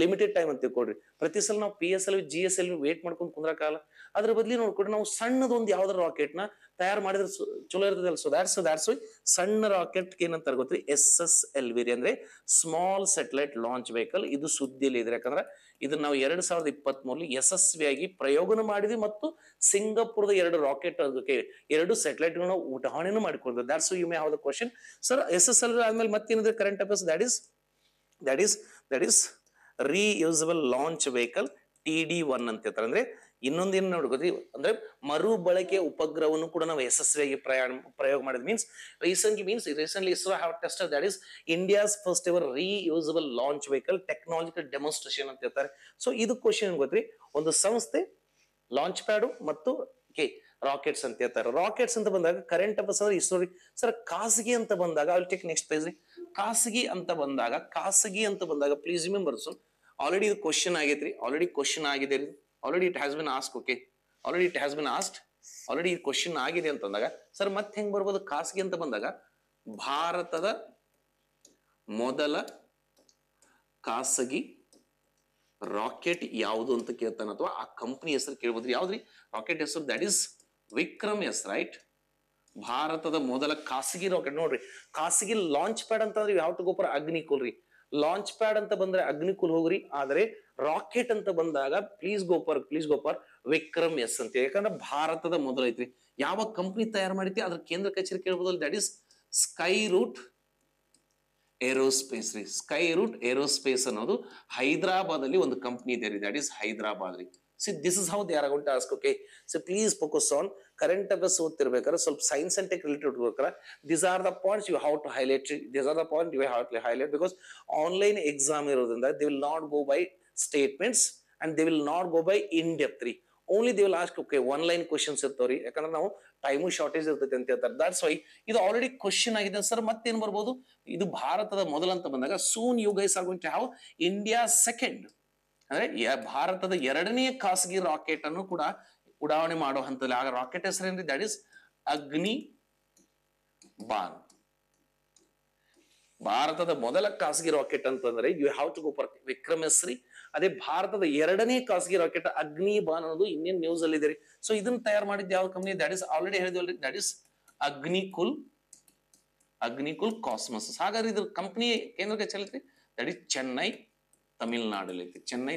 limited time ಅಂತ ತಿಳ್ಕೊಡ್ರಿ ಪ್ರತಿ ಸಲ ನಾವು P S L G S L wait ಮಾಡ್ಕೊಂಡು ಕಾಲ ಅದ್ರ ಬದಲಿ ನೋಡ್ಕೊಂಡು ನಾವು ಸಣ್ಣದೊಂದು ಯಾವ್ದಾರ ರಾಕೆಟ್ ನ ತಯಾರು ಮಾಡಿದ್ರೆ ಚಲೋ ಇರ್ತದಲ್ಲ ಸೊ ದಾಟ್ಸ್ ದಾಟ್ಸ್ ಸಣ್ಣ ರಾಕೆಟ್ ಏನಂತ ಗೊತ್ತ್ರಿ ಎಸ್ ಎಸ್ ಎಲ್ ವಿ ರೀ ಅಂದ್ರೆ ಸ್ಮಾಲ್ ಸೆಟಲೈಟ್ ಲಾಂಚ್ ವೆಹಿಕಲ್ ಇದು ಸುದ್ದಿಯಲ್ಲಿ ಇದ್ರೆ ಯಾಕಂದ್ರೆ ಇದನ್ನ ನಾವು ಎರಡ್ ಸಾವಿರದ ಇಪ್ಪತ್ತ್ ಮೂರಲ್ಲಿ ಯಶಸ್ವಿಯಾಗಿ ಪ್ರಯೋಗನ ಮಾಡಿದ್ವಿ ಮತ್ತು ಸಿಂಗಾಪುರದ ಎರಡು ರಾಕೆಟ್ ಅದಕ್ಕೆ ಎರಡು ಸೆಟಲೈಟ್ ಗಳನ್ನ ಉಡಾವಣೆನೂ ಮಾಡ್ಕೊಡ್ತೀವಿ that's you may have the question sir S S L ಆದ್ಮೇಲೆ ಮತ್ತೇನಿದೆ current affairs that is that is that is reusable launch vehicle T D one ಅಂತ ಹೇಳ್ತಾರೆ ಅಂದ್ರೆ ಇನ್ನೊಂದೇನು ನೋಡ್ಕೋತೀವಿ ಅಂದ್ರೆ ಮರು ಬಳಕೆ ಉಪಗ್ರಹವನ್ನು ಕೂಡ ನಾವು ಯಶಸ್ವಿಯಾಗಿ ಪ್ರಯಾಣ ಪ್ರಯೋಗ ಮಾಡಿದ್ means recently means recently ISRO have tester that is India's first ever reusable launch vehicle technological demonstration ಅಂತ ಹೇಳ್ತಾರೆ ಸೊ ಇದು ಕ್ವಶನ್ ಗೊತ್ತ್ರಿ ಒಂದು ಸಂಸ್ಥೆ ಲಾಂಚ್ ಪ್ಯಾಡು ಮತ್ತು ಕೆ ರಾಕೆಟ್ಸ್ ಅಂತ ಹೇಳ್ತಾರೆ ರಾಕೆಟ್ಸ್ ಅಂತ ಬಂದಾಗ ಕರೆಂಟ್ ಅಫೇರ್ಸ್ ಅಂದ್ರೆ ಸರ್ ಖಾಸಗಿ ಅಂತ ಬಂದಾಗ ಅಲ್ಲಿ ಟೇಕ್ ನೆಕ್ಸ್ಟ್ ಪೇಜ್ ರೀ ಖಾಸಗಿ ಅಂತ ಬಂದಾಗ ಖಾಸಗಿ ಅಂತ ಬಂದಾಗ ಪ್ಲೀಸ್ ರಿಮೆಂಬರ್ ಆಲ್ರೆಡಿ ಇದು ಕ್ವಶನ್ ಆಗೈತ್ರಿ ಆಲ್ರೆಡಿ ಕ್ವಶನ್ ಆಗಿದೆ ರೀ already it has been ask okay already it has been ask already ಈ ಕ್ವಶನ್ ಆಗಿದೆ ಅಂತಂದಾಗ ಸರ್ ಮತ್ತೆ ಹೆಂಗ್ ಬರ್ಬೋದು ಖಾಸಗಿ ಅಂತ ಬಂದಾಗ ಭಾರತದ ಮೊದಲ ಖಾಸಗಿ ರಾಕೆಟ್ ಯಾವುದು ಅಂತ ಕೇಳ್ತಾನೆ ಅಥವಾ ಆ ಕಂಪ್ನಿ ಹೆಸರು ಕೇಳ್ಬೋದ್ರಿ ಯಾವ್ದ್ರಿ ರಾಕೆಟ್ ಹೆಸರು that is Vikram S right ಭಾರತದ ಮೊದಲ ಖಾಸಗಿ ರಾಕೆಟ್ ನೋಡ್ರಿ ಖಾಸಗಿ ಲಾಂಚ್ ಪ್ಯಾಡ್ ಅಂತಂದ್ರೆ ಯಾವ ಗೋಪರ್ ಅಗ್ನಿಕುಲ್ ರೀ ಲಾಂಚ್ ಪ್ಯಾಡ್ ಅಂತ ಬಂದ್ರೆ ಅಗ್ನಿಕುಲ್ ಹೋಗ್ರಿ ಆದ್ರೆ ರಾಕೆಟ್ ಅಂತ ಬಂದಾಗ please go for please go for Vikram S ಅಂತ ಯಾಕಂದ್ರೆ ಭಾರತದ ಮೊದಲ ಐತ್ರಿ ಯಾವ ಕಂಪ್ನಿ ತಯಾರು ಮಾಡಿತಿ ಅದ್ರ ಕೇಂದ್ರ ಕಚೇರಿ ಕೇಳಬಹುದು that is Skyroot Aerospace ರೀ ಸ್ಕೈ ರೂಟ್ ಏರೋಸ್ಪೇಸ್ ಅನ್ನೋದು ಹೈದರಾಬಾದ್ ಅಲ್ಲಿ ಒಂದು ಕಂಪ್ನಿ ಇದೆ ರೀ ದಟ್ ಇಸ್ ಹೈದರಾಬಾದ್ ರೀ see this is how they are gone task okay so please focus on current affairs ಓದ್ತಿರ್ಬೇಕಾದ್ರೆ ಸ್ವಲ್ಪ ಸೈನ್ಸ್ ಅಂಡ್ ಟೆಕ್ ರಿಲೇಟೆಡ್ ಓದ್ಬೇಕಾರೆ this are the points you how to highlight this are the point you how to highlight because online exam ಇರೋದ್ರಿಂದ they will not go by statements and they will not go by in depth ರೀ only they will ask okay one line questions ರೀ ಯಾಕಂದ್ರೆ ನಾವು time shortage ಇರ್ತೈತೆ ಅಂತ ಹೇಳ್ತಾರೆ that's why ಇದು already question ಆಗಿದೆ ಸರ್ ಮತ್ತೇನು ಬರ್ಬೋದು ಇದು ಭಾರತದ ಮೊದಲಂತ ಬಂದಾಗ soon you guys are going to India second ಅಂದ್ರೆ ಭಾರತದ ಎರಡನೇ ಖಾಸಗಿ ರಾಕೆಟ್ ಅನ್ನು ಕೂಡ ಉಡಾವಣೆ ಮಾಡೋ ಹಂತದಲ್ಲಿ ಆಗ ರಾಕೆಟ್ ಹೆಸರೇನ್ರಿ ದಟ್ ಇಸ್ ಅಗ್ನಿ ಬಾನ್ ಭಾರತದ ಮೊದಲ ಖಾಸಗಿ ರಾಕೆಟ್ ಅಂತಂದ್ರೆ you have to go for Vikram S ಅದೇ ಭಾರತದ ಎರಡನೇ ಖಾಸಗಿ ರಾಕೆಟ್ ಅಗ್ನಿ ಬಾನ್ ಅನ್ನೋದು ಇಂಡಿಯನ್ ನ್ಯೂಸ್ ಅಲ್ಲಿ ಇದೆ ಸೊ ಇದನ್ನ ತಯಾರು ಮಾಡಿದ ಯಾವ ಕಂಪ್ನಿ ದಟ್ ಇಸ್ ಆಲ್ರೆಡಿ ಹೇಳಿದ್ವಲ್ರಿ that is Agnikul Agnikul Cosmos ಹಾಗಾದ್ರೆ ಇದ್ರ ಕಂಪ್ನಿ ಕೇಂದ್ರ ಕಚೇರಿ ದಟ್ ಇಸ್ ಚೆನ್ನೈ ಐತಿ ಚೆನ್ನೈ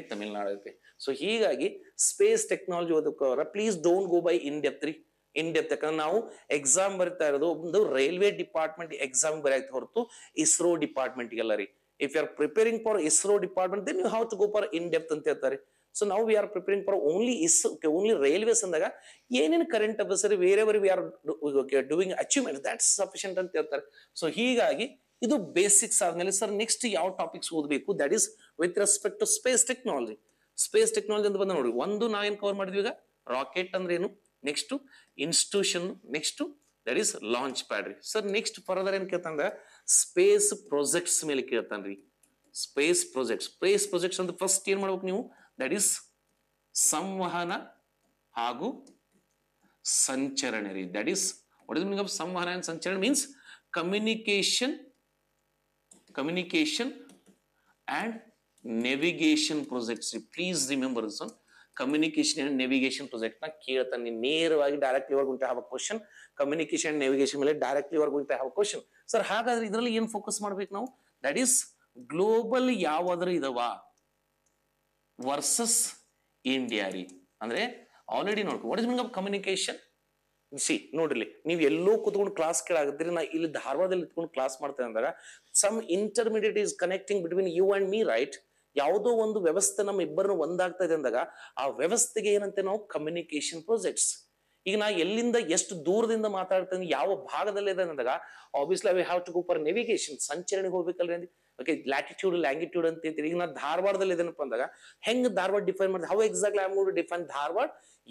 ಐತಿ ಸೊ ಹೀಗಾಗಿ ಸ್ಪೇಸ್ ಟೆಕ್ನಾಲಜಿ ಓದಕ್ಕೋರ please don't go by in depth ರೀ ಇನ್ ಡೆಪ್ತ್ ಯಾಕಂದ್ರೆ ನಾವು ಎಕ್ಸಾಮ್ ಬರಿತಾ ಇರೋದು ಒಂದು ರೈಲ್ವೆ ಡಿಪಾರ್ಟ್ಮೆಂಟ್ ಎಕ್ಸಾಮ್ ಬರೆಯುತ್ತೆ ಹೊರತು ಇಸ್ರೋ ಡಿಪಾರ್ಟ್ಮೆಂಟ್ಗೆಲ್ಲ ರೀ if you are preparing for ISRO department then you how to go for in depth ಅಂತ ಹೇಳ್ತಾರೆ ಸೊ ನಾವು we are preparing for only is only railways ಅಂದಾಗ ಏನೇನು current affairs where we are doing achievement that's sufficient ಅಂತ ಹೇಳ್ತಾರೆ so ಹೀಗಾಗಿ ಇದು basics ಆದಮೇಲೆ ಸರ್ ನೆಕ್ಸ್ಟ್ ಯಾವ ಟಾಪಿಕ್ಸ್ ಓದಬೇಕು that is with respect to space technology space technology ಅಂತ ಬಂದ ನೋಡಿ ಒಂದು ನಾವೇನು ಕವರ್ ಮಾಡಿದ್ವಿ ಈಗ ರಾಕೆಟ್ ಅಂದ್ರೆ ಏನು next institution next that is launch pad sir next further ಏನ್ ಕೇಳ್ತಂದ್ರೆ ಸ್ಪೇಸ್ ಪ್ರೊಜೆಕ್ಟ್ಸ್ ಮೇಲೆ ಕೇಳ್ತಾನೆ ಸ್ಪೇಸ್ ಪ್ರಾಜೆಕ್ಟ್ ಸ್ಪೇಸ್ ಪ್ರೊಜೆಕ್ಟ್ಸ್ ಅಂತ ಫಸ್ಟ್ ಏನ್ ಮಾಡ್ಬೇಕು ನೀವು ದಟ್ ಇಸ್ ಸಂವಹನ ಹಾಗೂ ಸಂಚರಣೆ ರೀ ದಟ್ ಇಸ್ ಮೀನಿಂಗ್ ಸಂವಹನ ಅಂಡ್ ಸಂಚರಣೆ means communication communication and navigation projects. Please remember this one. Communication and navigation project ನ ಕೇಳ್ತಾನೆ ನೇರವಾಗಿ ಡೈರೆಕ್ಟ್ಲಿ ಇವ್ರ ಗುಂಟೆ ಹಾವ ಕ್ವಶನ್ ಕಮ್ಯುನಿಕೇಶನ್ ಅಂಡ್ ನೇವಿಗೇಷನ್ ಮೇಲೆ ಡೈರೆಕ್ಟ್ಲಿ ಇವ್ರ ಗುಂಟೆ ಹಾವ ಕ್ವಶನ್ ಸರ್ ಹಾಗಾದ್ರೆ ಇದರಲ್ಲಿ ಏನ್ ಫೋಕಸ್ ಮಾಡ್ಬೇಕು ನಾವು ದಟ್ ಈಸ್ ಗ್ಲೋಬಲ್ ಯಾವಾದ್ರೂ ಇದಾವ ವರ್ಸಸ್ ಇಂಡಿಯಾ ರೀ ಅಂದ್ರೆ ಆಲ್ರೆಡಿ ನೋಡ್ಕೊ what is mean of communication see ನೋಡ್ರಿ ನೀವು ಎಲ್ಲೋ ಕುತ್ಕೊಂಡು ಕ್ಲಾಸ್ ಕೇಳಾಗದ್ರಿ ನಾ ಇಲ್ಲಿ ಧಾರವಾಡದಲ್ಲಿ ಇತ್ಕೊಂಡು ಕ್ಲಾಸ್ ಮಾಡ್ತೇನೆ ಅಂದಾಗ some intermediate is connecting between you and me right ಯಾವುದೋ ಒಂದು ವ್ಯವಸ್ಥೆ ನಮ್ಮ ಇಬ್ಬರನ್ನು ಒಂದಾಗ್ತಾ ಇದೆ ಅಂದಾಗ ಆ ವ್ಯವಸ್ಥೆಗೆ ಏನಂತೆ ನಾವು ಕಮ್ಯುನಿಕೇಶನ್ ಪ್ರೊಜೆಕ್ಟ್ಸ್ ಈಗ ನಾ ಎಲ್ಲಿಂದ ಎಷ್ಟು ದೂರದಿಂದ ಮಾತಾಡ್ತೇನೆ ಯಾವ ಭಾಗದಲ್ಲಿ ಇದೆ ಅಂದಾಗ obviously I have to go for navigation ಸಂಚರಣೆಗೆ ಹೋಗ್ಬೇಕಲ್ರಿ ಅಂದ್ರೆ ಓಕೆ ಲ್ಯಾಟಿಟ್ಯೂಡ್ ಲ್ಯಾಂಗಿಟ್ಯೂಡ್ ಅಂತ ಈಗ ನಾ ಧಾರವಾಡದಲ್ಲಿ ಇದೇನಪ್ಪ ಅಂದಾಗ ಹೆಂಗ್ ಧಾರವಾಡ ಡಿಫೈನ್ ಮಾಡಿದೆ how exactly I got define Dharwad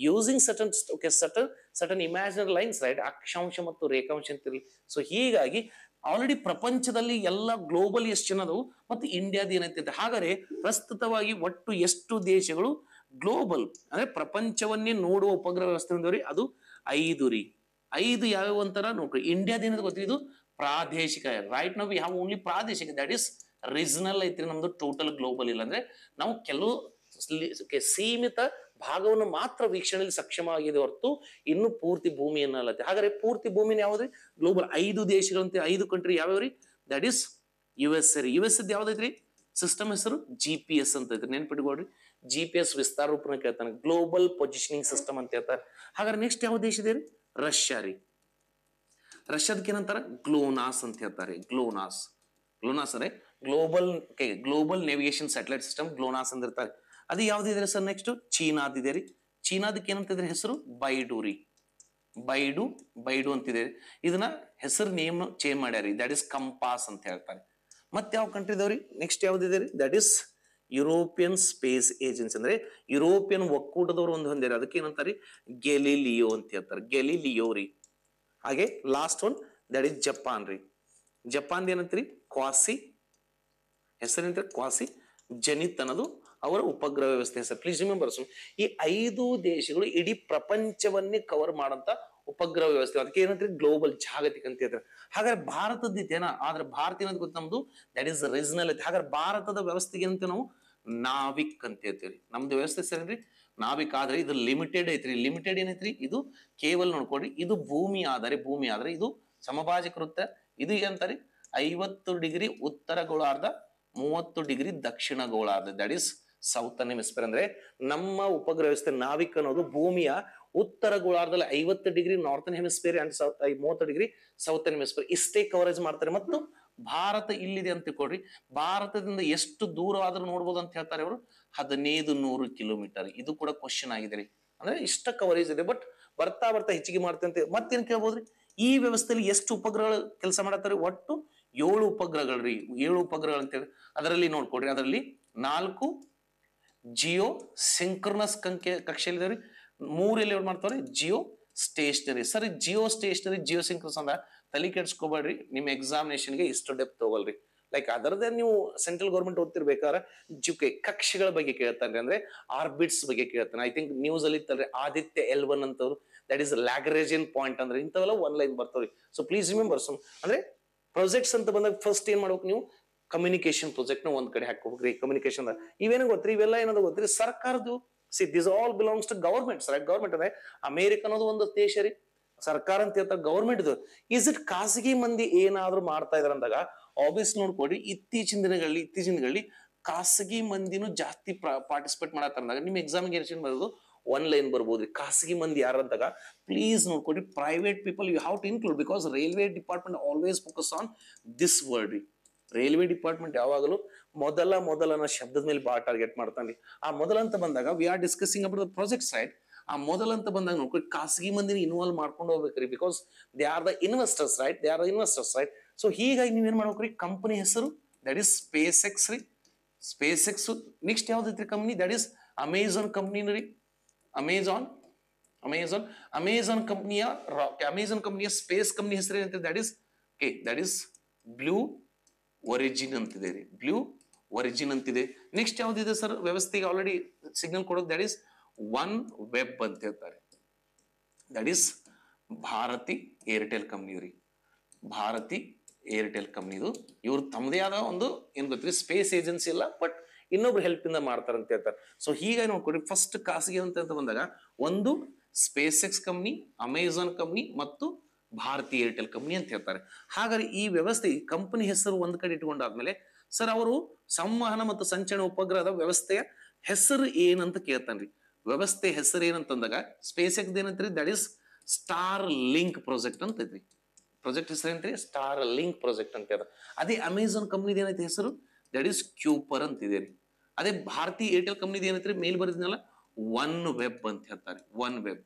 using certain okay certain certain imaginary lines right ಅಕ್ಷಾಂಶ ಮತ್ತು ರೇಖಾಂಶ ಅಂತಿರಲಿ ಸೊ ಹೀಗಾಗಿ ಆಲ್ರೆಡಿ ಪ್ರಪಂಚದಲ್ಲಿ ಎಲ್ಲ ಗ್ಲೋಬಲ್ ಎಷ್ಟು ಜನ ಮತ್ತು ಇಂಡಿಯಾದ ಏನಂತ ಹಾಗಾದ್ರೆ ಪ್ರಸ್ತುತವಾಗಿ ಒಟ್ಟು ಎಷ್ಟು ದೇಶಗಳು ಗ್ಲೋಬಲ್ ಅಂದ್ರೆ ಪ್ರಪಂಚವನ್ನೇ ನೋಡುವ ಉಪಗ್ರಹ ವ್ಯವಸ್ಥೆ ಅದು ಐದು ರೀ ಐದು ಯಾವ್ಯಾವ ಅಂತಾರ ನೋಡ್ರಿ ಇಂಡಿಯಾದ ಏನದು ಗೊತ್ತಿದೆ ಇದು ಪ್ರಾದೇಶಿಕ ರೈಟ್ ನಾವು ಯಾವ ಓನ್ಲಿ ಪ್ರಾದೇಶಿಕ ದಟ್ ಈಸ್ ರೀಜನಲ್ ಐತ್ರಿ ನಮ್ದು ಟೋಟಲ್ ಗ್ಲೋಬಲ್ ಇಲ್ಲ ಅಂದ್ರೆ ನಾವು ಕೆಲವು ಸೀಮಿತ ಭಾಗವನ್ನು ಮಾತ್ರ ವೀಕ್ಷಣೆಯಲ್ಲಿ ಸಕ್ಷಮ ಆಗಿದೆ ಹೊರತು ಇನ್ನು ಪೂರ್ತಿ ಭೂಮಿಯನ್ನು ಅಲ್ಲತ್ತೆ ಹಾಗಾದ್ರೆ ಪೂರ್ತಿ ಭೂಮಿನ ಯಾವ್ದ್ರಿ ಗ್ಲೋಬಲ್ ಐದು ದೇಶಗಳಂತೆ ಐದು ಕಂಟ್ರಿ ಯಾವ್ಯಾವ್ರಿ that is U S A U S ಯಾವ್ದೈತ್ರಿ ಸಿಸ್ಟಮ್ ಹೆಸರು ಜಿ ಪಿ ಎಸ್ ಅಂತ ಐತ್ರಿ ನೆನ್ಪಿಟ್ಕೊಡ್ರಿ ಜಿ ಪಿ ಎಸ್ ವಿಸ್ತಾರ ರೂಪನ ಕೇಳ್ತಾನೆ ಗ್ಲೋಬಲ್ ಪೊಸಿಷನಿಂಗ್ ಸಿಸ್ಟಮ್ ಅಂತ ಹೇಳ್ತಾರೆ ಹಾಗಾದ್ರೆ ನೆಕ್ಸ್ಟ್ ಯಾವ ದೇಶ ಇದೆ ರೀ ರಷ್ಯಾ ರೀ ರಷ್ಯಾದಕ್ಕೆ ಏನಂತಾರೆ ಗ್ಲೋನಾಸ್ ಅಂತ ಹೇಳ್ತಾರೆ ಗ್ಲೋನಾಸ್ ಗ್ಲೋನಾಸ್ ಅಂದ್ರೆ global global navigation satellite system GLONASS ಅಂದಿರ್ತಾರೆ ಅದು ಯಾವ್ದಿದೆ ಸರ್ ನೆಕ್ಸ್ಟ್ ಚೀನಾದಿದೆ ರೀ ಚೀನಾದಕ್ಕೆ ಏನಂತಿದ್ರೆ ಹೆಸರು ಬೈಡು ಬೈಡು ಬೈಡು ಅಂತಿದೆ ಇದನ್ನ ಹೆಸರು ನೇಮ್ ಚೇಂಜ್ ಮಾಡ್ಯಾರಿ ದಟ್ ಇಸ್ ಕಂಪಾಸ್ ಅಂತ ಹೇಳ್ತಾರೆ ಮತ್ತೆ ಯಾವ ಕಂಟ್ರಿ ಇದಾವ್ರಿ ನೆಕ್ಸ್ಟ್ ಯಾವ್ದಿದೆ ರೀ that is European Space Agency ಅಂದ್ರೆ ಯುರೋಪಿಯನ್ ಒಕ್ಕೂಟದವರು ಒಂದು ಹೊಂದಿದ್ದಾರೆ ಅದಕ್ಕೆ ಏನಂತಾರೆ ಗೆಲಿಲಿಯೋ ಅಂತ ಹೇಳ್ತಾರೆ ಗೆಲಿಲಿಯೋ ರೀ ಹಾಗೆ last one that is Japan ರೀ ಜಪಾನ್ ಏನಂತ್ರಿ ಕ್ವಾಸಿ ಹೆಸರೇನಂತ್ರಿ ಕ್ವಾಸಿ ಜನಿತ್ ಅನ್ನೋದು ಅವರ ಉಪಗ್ರಹ ವ್ಯವಸ್ಥೆ ಹೆಸರು ಪ್ಲೀಸ್ ರಿಮೆಂಬರ್ ಈ ಐದು ದೇಶಗಳು ಇಡೀ ಪ್ರಪಂಚವನ್ನೇ ಕವರ್ ಮಾಡಂತ ಉಪಗ್ರಹ ವ್ಯವಸ್ಥೆ ಅದಕ್ಕೆ ಏನಂದ್ರೆ ಗ್ಲೋಬಲ್ ಜಾಗತಿಕ ಅಂತ ಹೇಳ್ತಾರೆ ಹಾಗಾದ್ರೆ ಭಾರತದ ಇದೇನಾ ಆದ್ರೆ ಭಾರತ ಏನಂತ ಗೊತ್ತ ನಮ್ದು ದಟ್ ಈಸ್ ರೀಸನಲ್ ಐತೆ ಹಾಗಾದ್ರೆ ಭಾರತದ ವ್ಯವಸ್ಥೆಗೆ ಏನಂತ ನಾವು ನಾವಿಕ್ ಅಂತ ಹೇಳ್ತೀವಿ ನಮ್ದು ವ್ಯವಸ್ಥೆ ಸರಿ ಆದ್ರೆ ಇದು ಲಿಮಿಟೆಡ್ ಐತ್ರಿ ಲಿಮಿಟೆಡ್ ಏನೈತ್ರಿ ಇದು ಕೇವಲ ನೋಡ್ಕೊಡ್ರಿ ಇದು ಭೂಮಿ ಆದರೆ ಭೂಮಿ ಆದ್ರೆ ಇದು ಸಮಭಾಜ ಕೃತ್ಯ ಇದು ಏನಂತಾರೆ ಐವತ್ತು ಡಿಗ್ರಿ ಉತ್ತರ ಗೋಳಾರ್ಧ ಮೂವತ್ತು ಡಿಗ್ರಿ ದಕ್ಷಿಣ ಗೋಳಾರ್ಧ ದಟ್ ಈಸ್ ಸೌತನ್ ಹೆಮಿಸ್ಫಿಯರ್ ಅಂದ್ರೆ ನಮ್ಮ ಉಪಗ್ರಹ ವ್ಯವಸ್ಥೆ ನಾವಿಕ್ ಅನ್ನೋದು ಭೂಮಿಯ ಉತ್ತರ ಗೋಳಾರ್ಧದಲ್ಲಿ ಐವತ್ತು degree northern hemisphere and south ಮೂವತ್ತು ಡಿಗ್ರಿ ಸೌತನ್ ಹೆಮಿಸ್ಫಿಯರ್ ಇಷ್ಟೇ ಕವರೇಜ್ ಮಾಡ್ತಾರೆ ಮತ್ತು ಭಾರತ ಇಲ್ಲಿದೆ ಅಂತ ತಿಳ್ಕೊಡ್ರಿ ಭಾರತದಿಂದ ಎಷ್ಟು ದೂರವಾದ್ರೂ ನೋಡ್ಬೋದು ಅಂತ ಹೇಳ್ತಾರೆ ಅವರು ಹದಿನೈದು ನೂರು ಕಿಲೋಮೀಟರ್ ಇದು ಕೂಡ ಕ್ವಶನ್ ಆಗಿದೆ ರೀ ಅಂದ್ರೆ ಇಷ್ಟ ಕವರೇಜ್ ಇದೆ ಬಟ್ ಬರ್ತಾ ಬರ್ತಾ ಹೆಚ್ಚಿಗೆ ಮಾಡ್ತೇವೆ ಅಂತ ಮತ್ತೇನ್ ಕೇಳ್ಬೋದ್ರಿ ಈ ವ್ಯವಸ್ಥೆಯಲ್ಲಿ ಎಷ್ಟು ಉಪಗ್ರಹಗಳು ಕೆಲಸ ಮಾಡತ್ತಾರೆ ಒಟ್ಟು ಏಳು ರೀ ಏಳು ಉಪಗ್ರಹಗಳು ಅಂತೇಳಿ ಅದರಲ್ಲಿ ನೋಡ್ಕೊಡ್ರಿ ಅದರಲ್ಲಿ ನಾಲ್ಕು ಜಿಯೋ ಸಿಂಕ್ರನಸ್ ಕಂಕೆ ಕಕ್ಷೆಯಲ್ಲಿ ರೀ ಮೂರು ಏನ್ ಮಾಡ್ತಾವ್ರಿ ಜಿಯೋ ಸ್ಟೇಷನರಿ ಸರಿ ಜಿಯೋ ಸ್ಟೇಷನರಿ ಜಿಯೋ ಸಿಂಕ್ರನಸ್ ಅಂದ್ರೆ ತಲೆ ಕೆಡ್ಸ್ಕೋಬೇಡ್ರಿ ನಿಮ್ಮ ಎಕ್ಸಾಮಿನೇಷನ್ಗೆ ಇಷ್ಟು ಡೆಪ್ ಹೋಗಲ್ರಿ ಲೈಕ್ ಅದರದೇ ನೀವು ಸೆಂಟ್ರಲ್ ಗೌರ್ಮೆಂಟ್ ಓದ್ತಿರ್ಬೇಕಾದ್ರೆ ಜುಕೆ ಕಕ್ಷೆಗಳ ಬಗ್ಗೆ ಕೇಳ್ತಾನೆ ಅಂದ್ರೆ ಆರ್ಬಿಟ್ಸ್ ಬಗ್ಗೆ ಕೇಳ್ತಾನೆ ಐ ಥಿಂಕ್ ನ್ಯೂಸ್ ಅಲ್ಲಿ ಇತ್ತಲ್ರಿ ಆದಿತ್ಯ ಎಲ್ ಒನ್ ಅಂತವ್ರು ದಟ್ ಇಸ್ ಲ್ಯಾಗ್ರೇಜಿನ್ ಪಾಯಿಂಟ್ ಅಂದ್ರೆ ಇಂಥವೆಲ್ಲ ಒನ್ ಲೈನ್ ಬರ್ತವ್ರಿ ಸೊ ಪ್ಲೀಸ್ ರಿಮೆಂಬರ್ ಸಮ್ ಅಂದ್ರೆ ಪ್ರೊಜೆಕ್ಟ್ಸ್ ಅಂತ ಬಂದಾಗ ಫಸ್ಟ್ ಏನ್ ಮಾಡ್ಬೇಕು ನೀವು ಕಮ್ಯುನಿಕೇಶನ್ ಪ್ರಾಜೆಕ್ಟ್ ನ ಒಂದ್ ಕಡೆ ಹಾಕೋಬೇಕ್ರಿ ಕಮ್ಯುನಿಕೇಶನ್ ಇವೇನು ಗೊತ್ತ್ರಿ ಇವೆಲ್ಲ ಏನಾದ್ರು ಗೊತ್ತ್ರಿ ಸರ್ಕಾರದ್ದು see this all belongs to government right government ಅಂದ್ರೆ ಅಮೆರಿಕ ಅನ್ನೋದು ಒಂದು ದೇಶ ರೀ ಸರ್ಕಾರ ಅಂತ ಹೇಳ್ತಾರೆ ಗವರ್ಮೆಂಟ್ ಇಸ್ ಇಟ್ ಖಾಸಗಿ ಮಂದಿ ಏನಾದ್ರು ಮಾಡ್ತಾ ಇದಾರೆ ಅಂದಾಗ ಆಬ್ವಿಯಸ್ ನೋಡ್ಕೊಡ್ರಿ ಇತ್ತೀಚಿನ ದಿನಗಳಲ್ಲಿ ಇತ್ತೀಚಿನ ದಿನಗಳಲ್ಲಿ ಖಾಸಗಿ ಮಂದಿನೂ ಜಾಸ್ತಿ ಪಾರ್ಟಿಸಿಪೇಟ್ ಮಾಡತ್ತಂದಾಗ ನಿಮ್ಮ ಎಕ್ಸಾಮ್ಗೆ ಏನು ಬರೋದು ಒನ್ ಲೈನ್ ರೀ ಖಾಸಗಿ ಮಂದಿ ಯಾರಂದಾಗ ಪ್ಲೀಸ್ ನೋಡ್ಕೊಡಿ private people you have to include because railway department always focus on this word ರೀ ರೈಲ್ವೆ ಡಿಪಾರ್ಟ್ಮೆಂಟ್ ಯಾವಾಗಲೂ ಮೊದಲ ಮೊದಲನ ಶಬ್ದದ ಮೇಲೆ ಭಾಳ ಟಾರ್ಗೆಟ್ ಮಾಡ್ತಾನೆ ಆ ಮೊದಲಂತ ಬಂದಾಗ we are discussing about the project right ಆ ಮೊದಲಂತ ಬಂದಾಗ ನೋಡ್ಕೊಳ್ಳಿ ಖಾಸಗಿ ಮಂದಿನ ಇನ್ವಾಲ್ವ್ ಮಾಡ್ಕೊಂಡು ಹೋಗ್ಬೇಕ್ರಿ because they are the investors right they are the investors right so ಹೀಗಾಗಿ ನೀವೇನು ರೀ ಕಂಪನಿ ಹೆಸರು ದಟ್ ಇಸ್ ಸ್ಪೇಸ್ ಎಕ್ಸ್ ರೀ ಸ್ಪೇಸ್ ಎಕ್ಸ್ ನೆಕ್ಸ್ಟ್ ಯಾವ್ದೈತ್ರಿ ಕಂಪ್ನಿ ದಟ್ ಇಸ್ ಅಮೆಝಾನ್ ಕಂಪ್ನಿನ ರೀ ಅಮೆಝಾನ್ ಅಮೆಝಾನ್ ಅಮೆಝಾನ್ ಕಂಪ್ನಿಯ ಅಮೆಝಾನ್ ಕಂಪ್ನಿಯ ಸ್ಪೇಸ್ ಕಂಪ್ನಿ ಹೆಸರು ಏನಂತ that is okay that is Blue Origin ಅಂತಿದೆ ರೀ ಬ್ಲೂ ಒರಿಜಿನ್ ಅಂತಿದೆ ನೆಕ್ಸ್ಟ್ ಯಾವ್ದಿದೆ ಸರ್ ವ್ಯವಸ್ಥೆಗೆ ಆಲ್ರೆಡಿ ಸಿಗ್ನಲ್ ಕೊಡೋದು ದಟ್ ಇಸ್ ಒನ್ ವೆಬ್ ಅಂತ ಹೇಳ್ತಾರೆ that is Bharti Airtel company ರೀ ಭಾರತಿ ಏರ್ಟೆಲ್ ಕಂಪ್ನಿದು ಇವರು ತಮ್ಮದೇ ಆದ ಒಂದು ಏನ್ ಗೊತ್ತಿರಿ ಸ್ಪೇಸ್ ಏಜೆನ್ಸಿ ಇಲ್ಲ ಬಟ್ ಇನ್ನೊಬ್ರು ಹೆಲ್ಪ್ ಇಂದ ಮಾಡ್ತಾರೆ ಅಂತ ಹೇಳ್ತಾರೆ ಸೊ ಹೀಗಾಗಿ ನೋಡ್ಕೊಡಿ ಫಸ್ಟ್ ಖಾಸಗಿ ಅಂತ ಬಂದಾಗ ಒಂದು SpaceX company Amazon company ಮತ್ತು ಭಾರತೀಯ ಏರ್ಟೆಲ್ ಕಂಪ್ನಿ ಅಂತ ಹೇಳ್ತಾರೆ ಹಾಗಾದ್ರೆ ಈ ವ್ಯವಸ್ಥೆ ಈ ಕಂಪ್ನಿ ಹೆಸರು ಒಂದ್ ಕಡೆ ಇಟ್ಕೊಂಡಾದ್ಮೇಲೆ ಸರ್ ಅವರು ಸಂವಹನ ಮತ್ತು ಸಂಚರಣ ಉಪಗ್ರಹದ ವ್ಯವಸ್ಥೆಯ ಹೆಸರು ಏನಂತ ಕೇಳ್ತಾನ್ರಿ ವ್ಯವಸ್ಥೆ ಹೆಸರು ಏನಂತಂದಾಗ ಸ್ಪೇಸ್ ಎಕ್ಸ್ ಏನಂತ that is Starlink project ಅಂತ ಇದ್ರಿ ಪ್ರಾಜೆಕ್ಟ್ ಹೆಸರೇಂತ್ರಿ ಸ್ಟಾರ್ ಲಿಂಕ್ ಪ್ರಾಜೆಕ್ಟ್ ಅಂತ ಅದೇ ಅಮೆಝಾನ್ ಕಂಪ್ನಿದ ಏನೈತಿ ಹೆಸರು ದಟ್ ಈಸ್ ಕ್ಯೂಪರ್ ಅಂತ ರೀ ಅದೇ ಭಾರತೀಯ ಏರ್ಟೆಲ್ ಕಂಪ್ನಿದ ಏನೈತೆ ಮೇಲ್ ಬರ್ದಿದ್ನಲ್ಲ ಒನ್ ವೆಬ್ ಅಂತ ಹೇಳ್ತಾರೆ ಒನ್ ವೆಬ್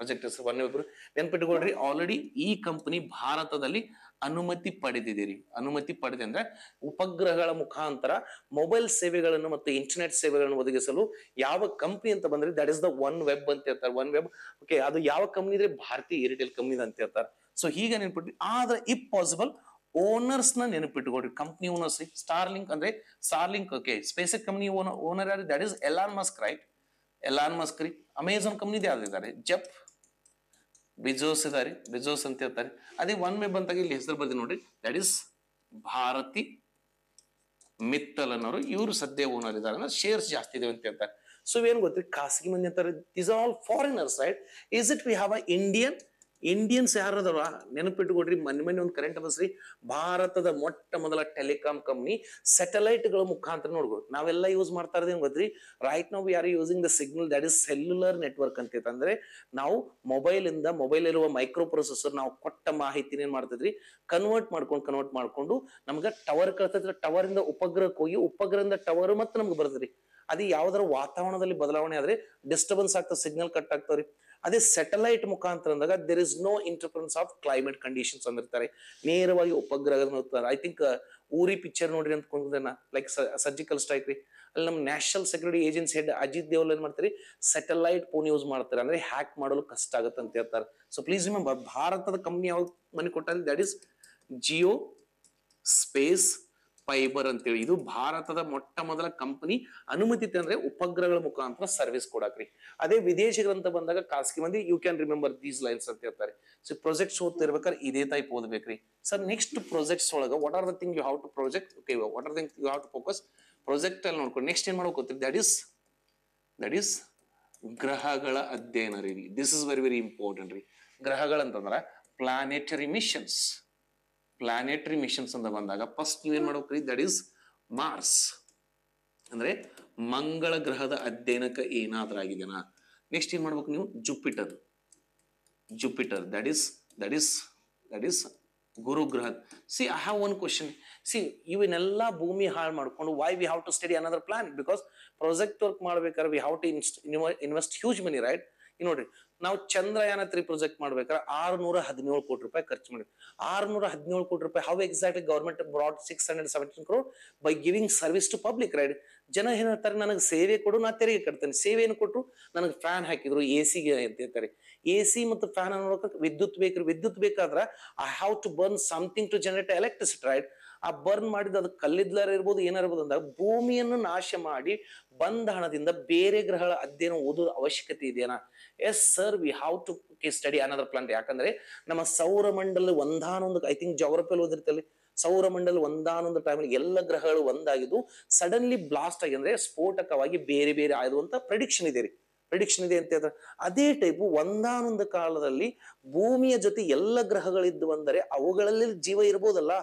ಪ್ರಾಜೆಕ್ಟ್ ಹೆಸರು ನೆನ್ಪಿಟ್ಟುಕೊಳ್ರಿ ಆಲ್ರೆಡಿ ಈ ಕಂಪನಿ ಭಾರತದಲ್ಲಿ ಅನುಮತಿ ಪಡೆದಿದ್ದೀರಿ ಅನುಮತಿ ಪಡೆದ ಅಂದ್ರೆ ಉಪಗ್ರಹಗಳ ಮುಖಾಂತರ ಮೊಬೈಲ್ ಸೇವೆಗಳನ್ನು ಮತ್ತು ಇಂಟರ್ನೆಟ್ ಸೇವೆಗಳನ್ನು ಒದಗಿಸಲು ಯಾವ ಕಂಪನಿ ಅಂತ ಬಂದ್ರೆ that is the OneWeb ಅಂತ ಹೇಳ್ತಾರೆ ಒನ್ ವೆಬ್ ಓಕೆ ಅದು ಯಾವ ಕಂಪ್ನಿ ಇದ್ರೆ ಭಾರತೀಯ ಏರ್ಟೆಲ್ ಕಂಪ್ನಿ ಅಂತ ಹೇಳ್ತಾರೆ ಸೊ ಹೀಗೆ ನೆನ್ಪಿಟ್ರಿ ಆದ್ರೆ ಇಫ್ ಪಾಸಿಬಲ್ ಓನರ್ಸ್ ನ ನೆನಪಿಟ್ಕೊಡ್ರಿ ಕಂಪ್ನಿ ಓನರ್ಸ್ ಸ್ಟಾರ್ಲಿಂಕ್ ಅಂದ್ರೆ Starlink okay space company owner ಯಾರು that is Elon Musk right Elon Musk ರೀ ಅಮೆಝಾನ್ ಕಂಪ್ನಿದು ಯಾವ್ದು ಇದ್ದಾರೆ ಬಿಜೋಸ್ ಇದಾರೆ ಬಿಜೋಸ್ ಅಂತ ಹೇಳ್ತಾರೆ ಅದೇ ಒನ್ ಮೇ ಬಂದಾಗ ಇಲ್ಲಿ ಹೆಸರು ಬರ್ದಿ ನೋಡ್ರಿ ದಟ್ ಇಸ್ ಭಾರತಿ ಮಿತ್ತಲ್ ಅನ್ನೋರು ಇವರು ಸದ್ಯ ಓನರ್ ಇದಾರೆ ಅಂದ್ರೆ ಶೇರ್ಸ್ ಜಾಸ್ತಿ ಇದೆ ಅಂತ ಹೇಳ್ತಾರೆ ಸೊ ಏನ್ ಗೊತ್ತಿ ಖಾಸಗಿ ಮಂದಿ ಅಂತಾರೆ is all foreigners right is it we have a Indian Indians ಯಾರದವ ನೆನಪಿಟ್ಕೊಡ್ರಿ ಮನೆ ಮನೆ ಒಂದು ಕರೆಂಟ್ ಬಸ್ರಿ ಭಾರತದ ಮೊಟ್ಟ ಮೊದಲ ಟೆಲಿಕಾಂ ಕಂಪ್ನಿ ಸ್ಯಾಟಲೈಟ್ಗಳ ಮುಖಾಂತರ ನೋಡ್ಬೋದು ನಾವೆಲ್ಲ ಯೂಸ್ ಮಾಡ್ತಾ ಇರೋದೇನು ಗೊತ್ತ್ರಿ ರೈಟ್ ನಾವು ಯಾರು using the signal that is cellular network ಅಂತಂದ್ರೆ ನಾವು ಮೊಬೈಲ್ ಇಂದ ಮೊಬೈಲ್ ಇರುವ ಮೈಕ್ರೋ ಪ್ರೊಸೆಸರ್ ನಾವು ಕೊಟ್ಟ ಮಾಹಿತಿನ ಏನ್ ಮಾಡ್ತದ್ರಿ ಕನ್ವರ್ಟ್ ಮಾಡ್ಕೊಂಡು ಕನ್ವರ್ಟ್ ಮಾಡ್ಕೊಂಡು ನಮ್ಗೆ ಟವರ್ ಕಳ್ತೈತ್ರಿ ಟವರ್ ಇಂದ ಉಪಗ್ರಹಕ್ಕೆ ಹೋಗಿ ಉಪಗ್ರಹದಿಂದ ಟವರ್ ಮತ್ತೆ ನಮ್ಗೆ ಬರ್ತದ್ರಿ ಅದು ಯಾವ್ದಾರ ವಾತಾವರಣದಲ್ಲಿ ಬದಲಾವಣೆ ಆದ್ರೆ ಡಿಸ್ಟರ್ಬೆನ್ಸ್ ಆಗ್ತದೆ ಸಿಗ್ನಲ್ ಕಟ್ ಆಗ್ತಾವ್ರಿ ಅದೇ ಸ್ಯಾಟಲೈಟ್ ಮುಖಾಂತರ ಅಂದಾಗ there is no interference of climate conditions ಅಂದಿರ್ತಾರೆ ನೇರವಾಗಿ ಉಪಗ್ರಹ ನೋಡ್ತಾರೆ ಐ ಥಿಂಕ್ ಊರಿ ಪಿಕ್ಚರ್ ನೋಡ್ರಿ ಅಂತ ಲೈಕ್ ಸರ್ಜಿಕಲ್ ಸ್ಟ್ರೈಕ್ ರೀ ಅಲ್ಲಿ ನಮ್ಮ national security agency head Ajit Doval ಏನ್ ಮಾಡ್ತಾರೆ ಸ್ಯಾಟಲೈಟ್ ಫೋನ್ ಯೂಸ್ ಮಾಡ್ತಾರೆ ಅಂದ್ರೆ ಹ್ಯಾಕ್ ಮಾಡಲು ಕಷ್ಟ ಆಗುತ್ತೆ ಅಂತ ಹೇಳ್ತಾರೆ ಸೊ ಪ್ಲೀಸ್ ರಿಮೆಂಬರ್ ಭಾರತದ ಕಂಪ್ನಿ ಯಾವ್ದು ಮನೆ ಕೊಟ್ಟ that is Jio space fibre ಅಂತೇಳಿ ಇದು ಭಾರತದ ಮೊಟ್ಟ ಮೊದಲ ಕಂಪನಿ ಅನುಮತಿ ತಂದ್ರೆ ಉಪಗ್ರಹಗಳ ಮುಖಾಂತರ ಸರ್ವಿಸ್ ಕೊಡಾಕ್ರಿ ಅದೇ ವಿದೇಶಿಗಳಂತ ಬಂದಾಗ ಖಾಸಗಿ ಮಂದಿ you can remember these lines ಅಂತ ಹೇಳ್ತಾರೆ ಸೊ ಪ್ರೊಜೆಕ್ಟ್ಸ್ ಓದ್ತಿರ್ಬೇಕಾದ್ರೆ ಇದೇ ಟೈಪ್ ಓದ್ಬೇಕ್ರಿ ಸರ್ ನೆಕ್ಸ್ಟ್ ಪ್ರೊಜೆಕ್ಟ್ಸ್ ಒಳಗ what are the thing you how to project okay what are thing you how to focus project ಅಲ್ಲಿ ನೋಡ್ಕೊಂಡು ನೆಕ್ಸ್ಟ್ ಏನ್ ಮಾಡೋಕೆ ಗೊತ್ತಿರಿ ದಟ್ ಈಸ್ ದಟ್ ಈಸ್ ಗ್ರಹಗಳ ಅಧ್ಯಯನ ರೀ this is very very important ರೀ ಗ್ರಹಗಳಂತಂದ್ರೆ ಪ್ಲಾನೆಟರಿ ಮಿಷನ್ಸ್ ಪ್ಲಾನೆಟರಿ ಮಿಷನ್ಸ್ ಅಂತ ಬಂದಾಗ ಫಸ್ಟ್ ನೀವೇನ್ ಮಾಡ್ಬೇಕ್ರಿ ದಟ್ ಇಸ್ ಮಾರ್ಸ್ ಅಂದ್ರೆ ಮಂಗಳ ಗ್ರಹದ ಅಧ್ಯಯನಕ್ಕೆ ಏನಾದ್ರೂ ಆಗಿದೆನಾ ನೆಕ್ಸ್ಟ್ ಏನ್ ಮಾಡ್ಬೇಕು ನೀವು Jupiter Jupiter that is that is that is ಗುರು ಗ್ರಹ see I have one question see ಇವನ್ನೆಲ್ಲ ಭೂಮಿ ಹಾಳು ಮಾಡ್ಕೊಂಡು why we have to study another plan because project work ಮಾಡ್ಬೇಕಾದ್ರೆ we have to invest huge money right ನೋಡ್ರಿ ನಾವು Chandrayaan three project ಮಾಡ್ಬೇಕಾದ್ರೆ ಆರ್ನೂರ ಹದಿನೇಳು ಕೋಟಿ ರೂಪಾಯಿ ಖರ್ಚು ಮಾಡಿದ್ವಿ ಆರ್ನೂರ ಹದಿನೇಳು ಕೋಟಿ ರೂಪಾಯಿ how exactly government brought six hundred seventeen crore by giving service to public right ಜನ ಏನಂತಾರೆ ನನಗೆ ಸೇವೆ ಕೊಡು ನಾ ತೆರಿಗೆ ಕಟ್ತೇನೆ ಸೇವೆಯನ್ನು ಕೊಟ್ಟರು ನನಗೆ ಫ್ಯಾನ್ ಹಾಕಿದ್ರು ಎ ಸಿಗೆ ಅಂತ ಹೇಳ್ತಾರೆ ಎ ಸಿ ಮತ್ತು ಫ್ಯಾನ್ ಅನ್ನೋಕೆ ವಿದ್ಯುತ್ ಬೇಕು ವಿದ್ಯುತ್ ಬೇಕಾದ್ರೆ I have to burn something to generate electricity right ಆ ಬರ್ನ್ ಮಾಡಿದ ಅದು ಕಲ್ಲಿದ್ದಲಾರ ಇರ್ಬೋದು ಏನಾರ್ಬೋದು ಅಂದಾಗ ಭೂಮಿಯನ್ನು ನಾಶ ಮಾಡಿ ಬಂದ ಹಣದಿಂದ ಬೇರೆ ಗ್ರಹಗಳ ಅಧ್ಯಯನ ಓದೋ ಅವಶ್ಯಕತೆ ಇದೆಯಾ yes sir we have to study another plant ಯಾಕಂದ್ರೆ ನಮ್ಮ ಸೌರಮಂಡಲ ಒಂದಾನೊಂದು ಐ ಥಿಂಕ್ ಜವರಪಲ್ಲಿ ಓದಿರ್ತಲ್ಲಿ ಸೌರಮಂಡಲ ಒಂದಾನೊಂದು ಟೈಮಲ್ಲಿ ಎಲ್ಲ ಗ್ರಹಗಳು ಒಂದಾಗಿದ್ದು ಸಡನ್ಲಿ ಬ್ಲಾಸ್ಟ್ ಆಗಿ ಅಂದ್ರೆ ಸ್ಫೋಟಕವಾಗಿ ಬೇರೆ ಬೇರೆ ಅಂತ ಪ್ರೆಡಿಕ್ಷನ್ ಇದೆ ರೀ ಪ್ರಿಡಿಕ್ಷನ್ ಇದೆ ಅಂತ ಹೇಳ್ತಾರೆ ಅದೇ ಟೈಪ್ ಒಂದಾನೊಂದು ಕಾಲದಲ್ಲಿ ಭೂಮಿಯ ಜೊತೆ ಎಲ್ಲ ಗ್ರಹಗಳಿದ್ದು ಅಂದರೆ ಅವುಗಳಲ್ಲಿ ಜೀವ ಇರ್ಬೋದಲ್ಲ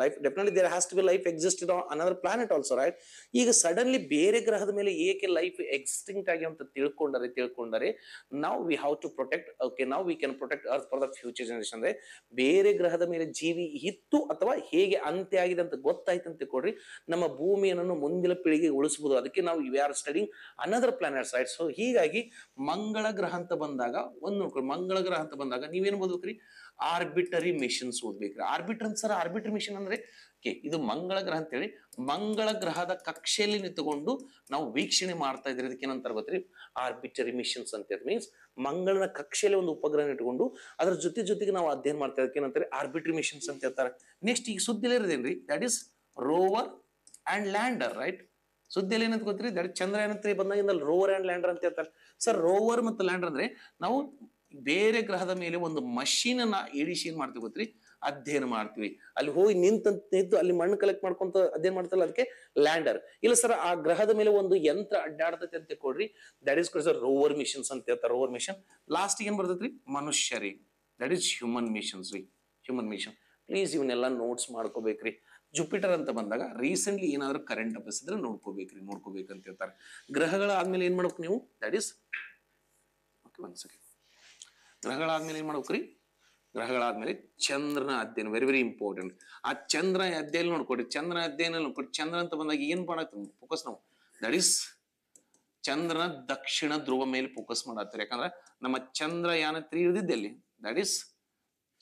life definitely there has to be life existed another planet also right ಈಗ ಸಡನ್ಲಿ ಬೇರೆ ಗ್ರಹದ ಮೇಲೆ ಏಕೆ ಲೈಫ್ ಎಕ್ಸಿಸ್ಟಿಂಕ್ಟ್ ಆಗಿ ಅಂತ ತಿಳ್ಕೊಂಡರೆ ತಿಳ್ಕೊಂಡರೆ ನಾವು we have to protect okay ನಾವು we can protect earth for the future generation ಅಂದ್ರೆ ಬೇರೆ ಗ್ರಹದ ಮೇಲೆ ಜೀವಿ ಇತ್ತು ಅಥವಾ ಹೇಗೆ ಅಂತ್ಯ ಆಗಿದೆ ಅಂತ ಗೊತ್ತಾಯ್ತು ಅಂತ ತಿಳ್ಕೊಡ್ರಿ ನಮ್ಮ ಭೂಮಿಯನ್ನು ಮುಂದಿನ ಪೀಳಿಗೆ ಉಳಿಸಬಹುದು ಅದಕ್ಕೆ ನಾವು we are studying another planets right so ಹೀಗಾಗಿ ಮಂಗಳ ಗ್ರಹ ಅಂತ ಬಂದಾಗ ಒಂದು ನೋಡ್ಕೊಳ್ಳಿ ಮಂಗಳ ಗ್ರಹ ಅಂತ ಬಂದಾಗ ನೀವೇನ್ ಬದುಕ್ರಿ ಆರ್ಬಿಟರಿ ಮಿಷನ್ಸ್ ಓದ್ಬೇಕ್ರಿ ಆರ್ಬಿಟರ್ ಸರ್ ಆರ್ಬಿಟರಿ ಮಿಷನ್ ಅಂದ್ರೆ ಇದು ಮಂಗಳ ಗ್ರಹ ಅಂತೇಳಿ ಮಂಗಳ ಗ್ರಹದ ಕಕ್ಷೆಯಲ್ಲಿ ನಿಂತುಕೊಂಡು ನಾವು ವೀಕ್ಷಣೆ ಮಾಡ್ತಾ ಇದ್ರೆ ಅದಕ್ಕೆ ಏನಂತಾರೆ ಗೊತ್ತರಿ ಆರ್ಬಿಟರಿ ಮಿಷನ್ಸ್ ಅಂತ ಮೀನ್ಸ್ ಮಂಗಳನ ಕಕ್ಷೆಯಲ್ಲಿ ಒಂದು ಉಪಗ್ರಹ ಇಟ್ಕೊಂಡು ಅದ್ರ ಜೊತೆ ಜೊತೆಗೆ ನಾವು ಅಧ್ಯಯನ ಮಾಡ್ತಾ ಇದಕ್ಕೆ ಏನಂತಾರೆ ಆರ್ಬಿಟರಿ ಮಿಷನ್ಸ್ ಅಂತ ಹೇಳ್ತಾರೆ ನೆಕ್ಸ್ಟ್ ಈಗ ಸುದ್ದಿಲಿರೋದೇನ್ರಿ that is rover and lander right ಸುದ್ದಿಯಲ್ಲಿ ಏನಂತ ಗೊತ್ತಿರಿ ದಟ್ ಚಂದ್ರ ತ್ರೀ ಬಂದಾಗ ರೋವರ್ ಅಂಡ್ ಲ್ಯಾಂಡರ್ ಅಂತ ಹೇಳ್ತಾರೆ ಸರ್ ರೋವರ್ ಮತ್ತು ಲ್ಯಾಂಡರ್ ಅಂದ್ರೆ ನಾವು ಬೇರೆ ಗ್ರಹದ ಮೇಲೆ ಒಂದು ಅನ್ನ ಇಡಿಸಿ ಏನ್ ಮಾಡ್ತೀವಿ ಗೊತ್ತ್ರಿ ಅಧ್ಯಯನ ಮಾಡ್ತೀವಿ ಅಲ್ಲಿ ಹೋಗಿ ನಿಂತ ನಿಂತು ಅಲ್ಲಿ ಮಣ್ಣು ಕಲೆಕ್ಟ್ ಮಾಡ್ಕೊಂತ ಅಧ್ಯಯನ ಮಾಡ್ತಲ್ಲ ಅದಕ್ಕೆ ಲ್ಯಾಂಡರ್ ಇಲ್ಲ ಸರ್ ಆ ಗ್ರಹದ ಮೇಲೆ ಒಂದು ಯಂತ್ರ ಅಡ್ಡಾಡ್ತೈತೆ ಅಂತ ಕೊಡ್ರಿ ದಟ್ ಈಸ್ ಕಡೆ ರೋವರ್ ಮಿಷನ್ಸ್ ಅಂತ ಹೇಳ್ತಾರೆ ರೋವರ್ ಮಿಷನ್ ಲಾಸ್ಟ್ ಏನ್ ಬರ್ತೈತ್ರಿ ಮನುಷ್ಯರಿ ದಟ್ ಈಸ್ ಹ್ಯೂಮನ್ ಮಿಷನ್ಸ್ ರೀ ಹ್ಯೂಮನ್ ಮಿಷನ್ ಪ್ಲೀಸ್ ಇವನ್ನೆಲ್ಲ ನೋಟ್ಸ್ ಮಾಡ್ಕೋಬೇಕ್ರಿ ಜುಪಿಟರ್ ಅಂತ ಬಂದಾಗ ರೀಸೆಂಟ್ಲಿ ಏನಾದ್ರು ಕರೆಂಟ್ ಅಫೇರ್ಸ್ ಇದ್ರೆ ನೋಡ್ಕೋಬೇಕ್ರಿ ನೋಡ್ಕೋಬೇಕಂತ ಹೇಳ್ತಾರೆ ಗ್ರಹಗಳಾದ್ಮೇಲೆ ಏನ್ ಮಾಡ್ಬೇಕು ನೀವು ದಟ್ ಇಸ್ ಓಕೆ ಗ್ರಹಗಳಾದ್ಮೇಲೆ ಏನು ಮಾಡ್ಬೇಕ್ರಿ ಗ್ರಹಗಳಾದ್ಮೇಲೆ ಚಂದ್ರನ ಅಧ್ಯಯನ ವೆರಿ ವೆರಿ ಇಂಪಾರ್ಟೆಂಟ್ ಆ ಚಂದ್ರ ಅಧ್ಯಯನ ನೋಡ್ಕೊಡ್ರಿ ಚಂದ್ರ ಅಧ್ಯಯನ ನೋಡ್ಕೊಡಿ ಚಂದ್ರ ಅಂತ ಬಂದಾಗ ಏನ್ ಮಾಡ್ತೀವಿ ಫೋಕಸ್ ನಾವು ದಟ್ ಈಸ್ ಚಂದ್ರನ ದಕ್ಷಿಣ ಧ್ರುವ ಮೇಲೆ ಫೋಕಸ್ ಮಾಡತ್ತಾರೆ ಯಾಕಂದ್ರೆ ನಮ್ಮ ಚಂದ್ರಯಾನ ತ್ರೀ ಇಳಿದಿದ್ದಲ್ಲಿ ದಟ್ ಇಸ್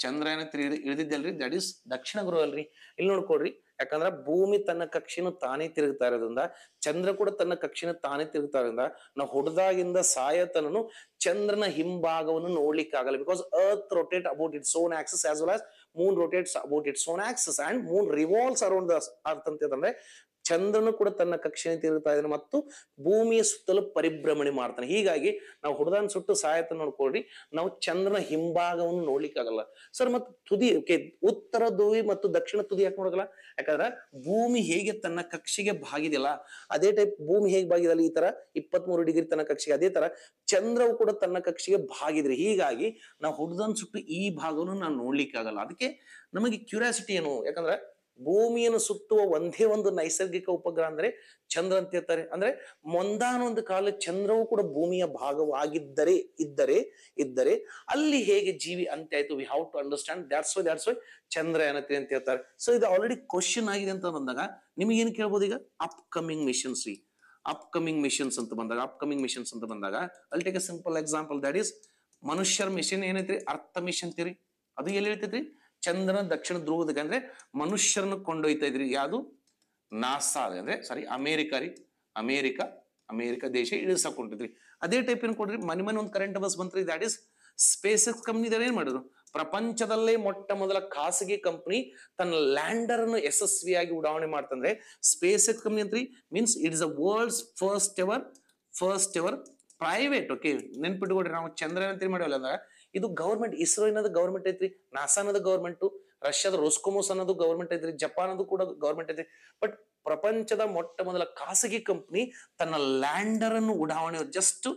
ಚಂದ್ರಯಾನ ತ್ರೀ ಇಳಿದಿದ್ದಲ್ರಿ ದಟ್ ಈಸ್ ದಕ್ಷಿಣ ಧ್ರುವ ಅಲ್ರಿ ಇಲ್ಲಿ ನೋಡ್ಕೊಡ್ರಿ ಯಾಕಂದ್ರೆ ಭೂಮಿ ತನ್ನ ಕಕ್ಷಿನ ತಾನೇ ತಿರುಗ್ತಾ ಇರೋದ್ರಿಂದ ಚಂದ್ರ ಕೂಡ ತನ್ನ ಕಕ್ಷಿನ ತಾನೇ ತಿರುಗ್ತಾ ಇರೋದ್ರಿಂದ ನಾವು ಹೊಡೆದಾಗಿಂದ ಸಾಯತನನು ಚಂದ್ರನ ಹಿಂಭಾಗವನ್ನು ನೋಡ್ಲಿಕ್ಕೆ ಆಗಲ್ಲ because earth rotate about its own axis as well as moon rotates about its own axis and moon revolves around the earth ಅಂತ ಅಂತಂದ್ರೆ ಚಂದ್ರನು ಕೂಡ ತನ್ನ ಕಕ್ಷೆಯನ್ನು ತಿರುಗುತ್ತಾ ಇದ್ದಾನೆ ಮತ್ತು ಭೂಮಿಯ ಸುತ್ತಲೂ ಪರಿಭ್ರಮಣೆ ಮಾಡ್ತಾನೆ ಹೀಗಾಗಿ ನಾವು ಹುಡುಗನ್ ಸುಟ್ಟು ಸಹಾಯತ ನೋಡ್ಕೊಳ್ರಿ ನಾವು ಚಂದ್ರನ ಹಿಂಭಾಗವನ್ನು ಆಗಲ್ಲ ಸರ್ ಮತ್ತು ತುದಿ ಓಕೆ ಉತ್ತರ ತುದಿ ಮತ್ತು ದಕ್ಷಿಣ ತುದಿ ಯಾಕೆ ನೋಡಲ್ಲ ಯಾಕಂದ್ರೆ ಭೂಮಿ ಹೇಗೆ ತನ್ನ ಕಕ್ಷೆಗೆ ಬಾಗಿದಿಲ್ಲ ಅದೇ ಟೈಪ್ ಭೂಮಿ ಹೇಗೆ ಭಾಗಿದಲ್ಲ ಈ ತರ ಇಪ್ಪತ್ತ್ ಮೂರು ಡಿಗ್ರಿ ತನ್ನ ಕಕ್ಷೆಗೆ ಅದೇ ತರ ಚಂದ್ರವು ಕೂಡ ತನ್ನ ಕಕ್ಷೆಗೆ ಭಾಗಿದ್ರಿ ಹೀಗಾಗಿ ನಾವು ಹುಡುಗನ್ ಸುಟ್ಟು ಈ ಭಾಗವನ್ನು ನಾವು ಆಗಲ್ಲ ಅದಕ್ಕೆ ನಮಗೆ ಕ್ಯೂರಿಯಾಸಿಟಿ ಏನು ಯಾಕಂದ್ರೆ ಭೂಮಿಯನ್ನು ಸುತ್ತುವ ಒಂದೇ ಒಂದು ನೈಸರ್ಗಿಕ ಉಪಗ್ರಹ ಅಂದ್ರೆ ಚಂದ್ರ ಅಂತ ಹೇಳ್ತಾರೆ ಅಂದ್ರೆ ಮೊಂದಾನೊಂದು ಕಾಲ ಚಂದ್ರವು ಕೂಡ ಭೂಮಿಯ ಭಾಗವಾಗಿದ್ದರೆ ಇದ್ದರೆ ಇದ್ದರೆ ಅಲ್ಲಿ ಹೇಗೆ ಜೀವಿ ಅಂತ ಆಯ್ತು we how to understand that's why that's why ಚಂದ್ರಯಾನತೆ ಅಂತ ಹೇಳ್ತಾರೆ ಸೊ ಇದು ಆಲ್ರೆಡಿ ಕ್ವಶನ್ ಆಗಿದೆ ಅಂತ ಬಂದಾಗ ನಿಮಗೆ ಏನ್ ಕೇಳ್ಬೋದು ಈಗ ಅಪ್ಕಮಿಂಗ್ ಮಿಷನ್ಸ್ ರೀ ಅಪ್ಕಮಿಂಗ್ ಮಿಷನ್ಸ್ ಅಂತ ಬಂದಾಗ ಅಪ್ಕಮಿಂಗ್ ಮಿಷನ್ಸ್ ಅಂತ ಬಂದಾಗ ಅಲ್ಲಿ take a simple example that is ಮನುಷ್ಯರ ಮಿಷನ್ ಏನೈತ್ರಿ ಅರ್ಥ ಮಿಷನ್ ತಿರಿ ಅದು ಎಲ್ಲಿ ಹೇಳ್ತೈತ್ರಿ ಚಂದ್ರನ ದಕ್ಷಿಣ ಧ್ರುವದಕ್ಕೆ ಅಂದ್ರೆ ಮನುಷ್ಯರನ್ನು ಕೊಂಡೊಯ್ತಾ ಇದ್ರಿ ಯಾವುದು ನಾಸಾ ಅಂದ್ರೆ ಸಾರಿ ಅಮೇರಿಕ ರೀ ಅಮೇರಿಕ ಅಮೇರಿಕ ದೇಶ ಇಳಿಸಿದ್ರಿ ಅದೇ ಟೈಪ್ ಏನ್ ಕೊಡ್ರಿ ಮನೆ ಮನೆ ಒಂದು ಕರೆಂಟ್ ಬಸ್ ಬಂತ್ರಿ that is SpaceX company ಏನ್ ಮಾಡಿದ್ರು ಪ್ರಪಂಚದಲ್ಲೇ ಮೊಟ್ಟ ಮೊದಲ ಖಾಸಗಿ ಕಂಪ್ನಿ ತನ್ನ ಲ್ಯಾಂಡರ್ ಅನ್ನು ಯಶಸ್ವಿಯಾಗಿ ಉಡಾವಣೆ ಮಾಡ್ತಂದ್ರೆ ಸ್ಪೇಸ್ ಎಕ್ಸ್ ಕಂಪ್ನಿ ಅಂತ್ರಿ means it is a world's first ever first ever private okay ನೆನ್ಪಿಟ್ಕೊಡ್ರಿ ನಾವು ಚಂದ್ರ ಅಂತ ಏನ್ ಅಂದ್ರೆ ಇದು ಗೌರ್ಮೆಂಟ್ ಇಸ್ರೋ ಅನ್ನೋದು ಗೌರ್ಮೆಂಟ್ ಐತ್ರಿ ನಾಸಾ ಅನ್ನೋದು ಗೌರ್ಮೆಂಟ್ ರಷ್ಯಾದ ರೋಸ್ಕೋಮೋಸ್ ಅನ್ನೋದು ಗೌರ್ಮೆಂಟ್ ಐತ್ರಿ ಜಪಾನ್ ಅದು ಕೂಡ ಗೌರ್ಮೆಂಟ್ ಐತ್ರಿ ಬಟ್ ಪ್ರಪಂಚದ ಮೊಟ್ಟ ಮೊದಲ ಖಾಸಗಿ ಕಂಪ್ನಿ ತನ್ನ ಲ್ಯಾಂಡರ್ ಅನ್ನು ಉಡಾವಣೆ ಜಸ್ಟ್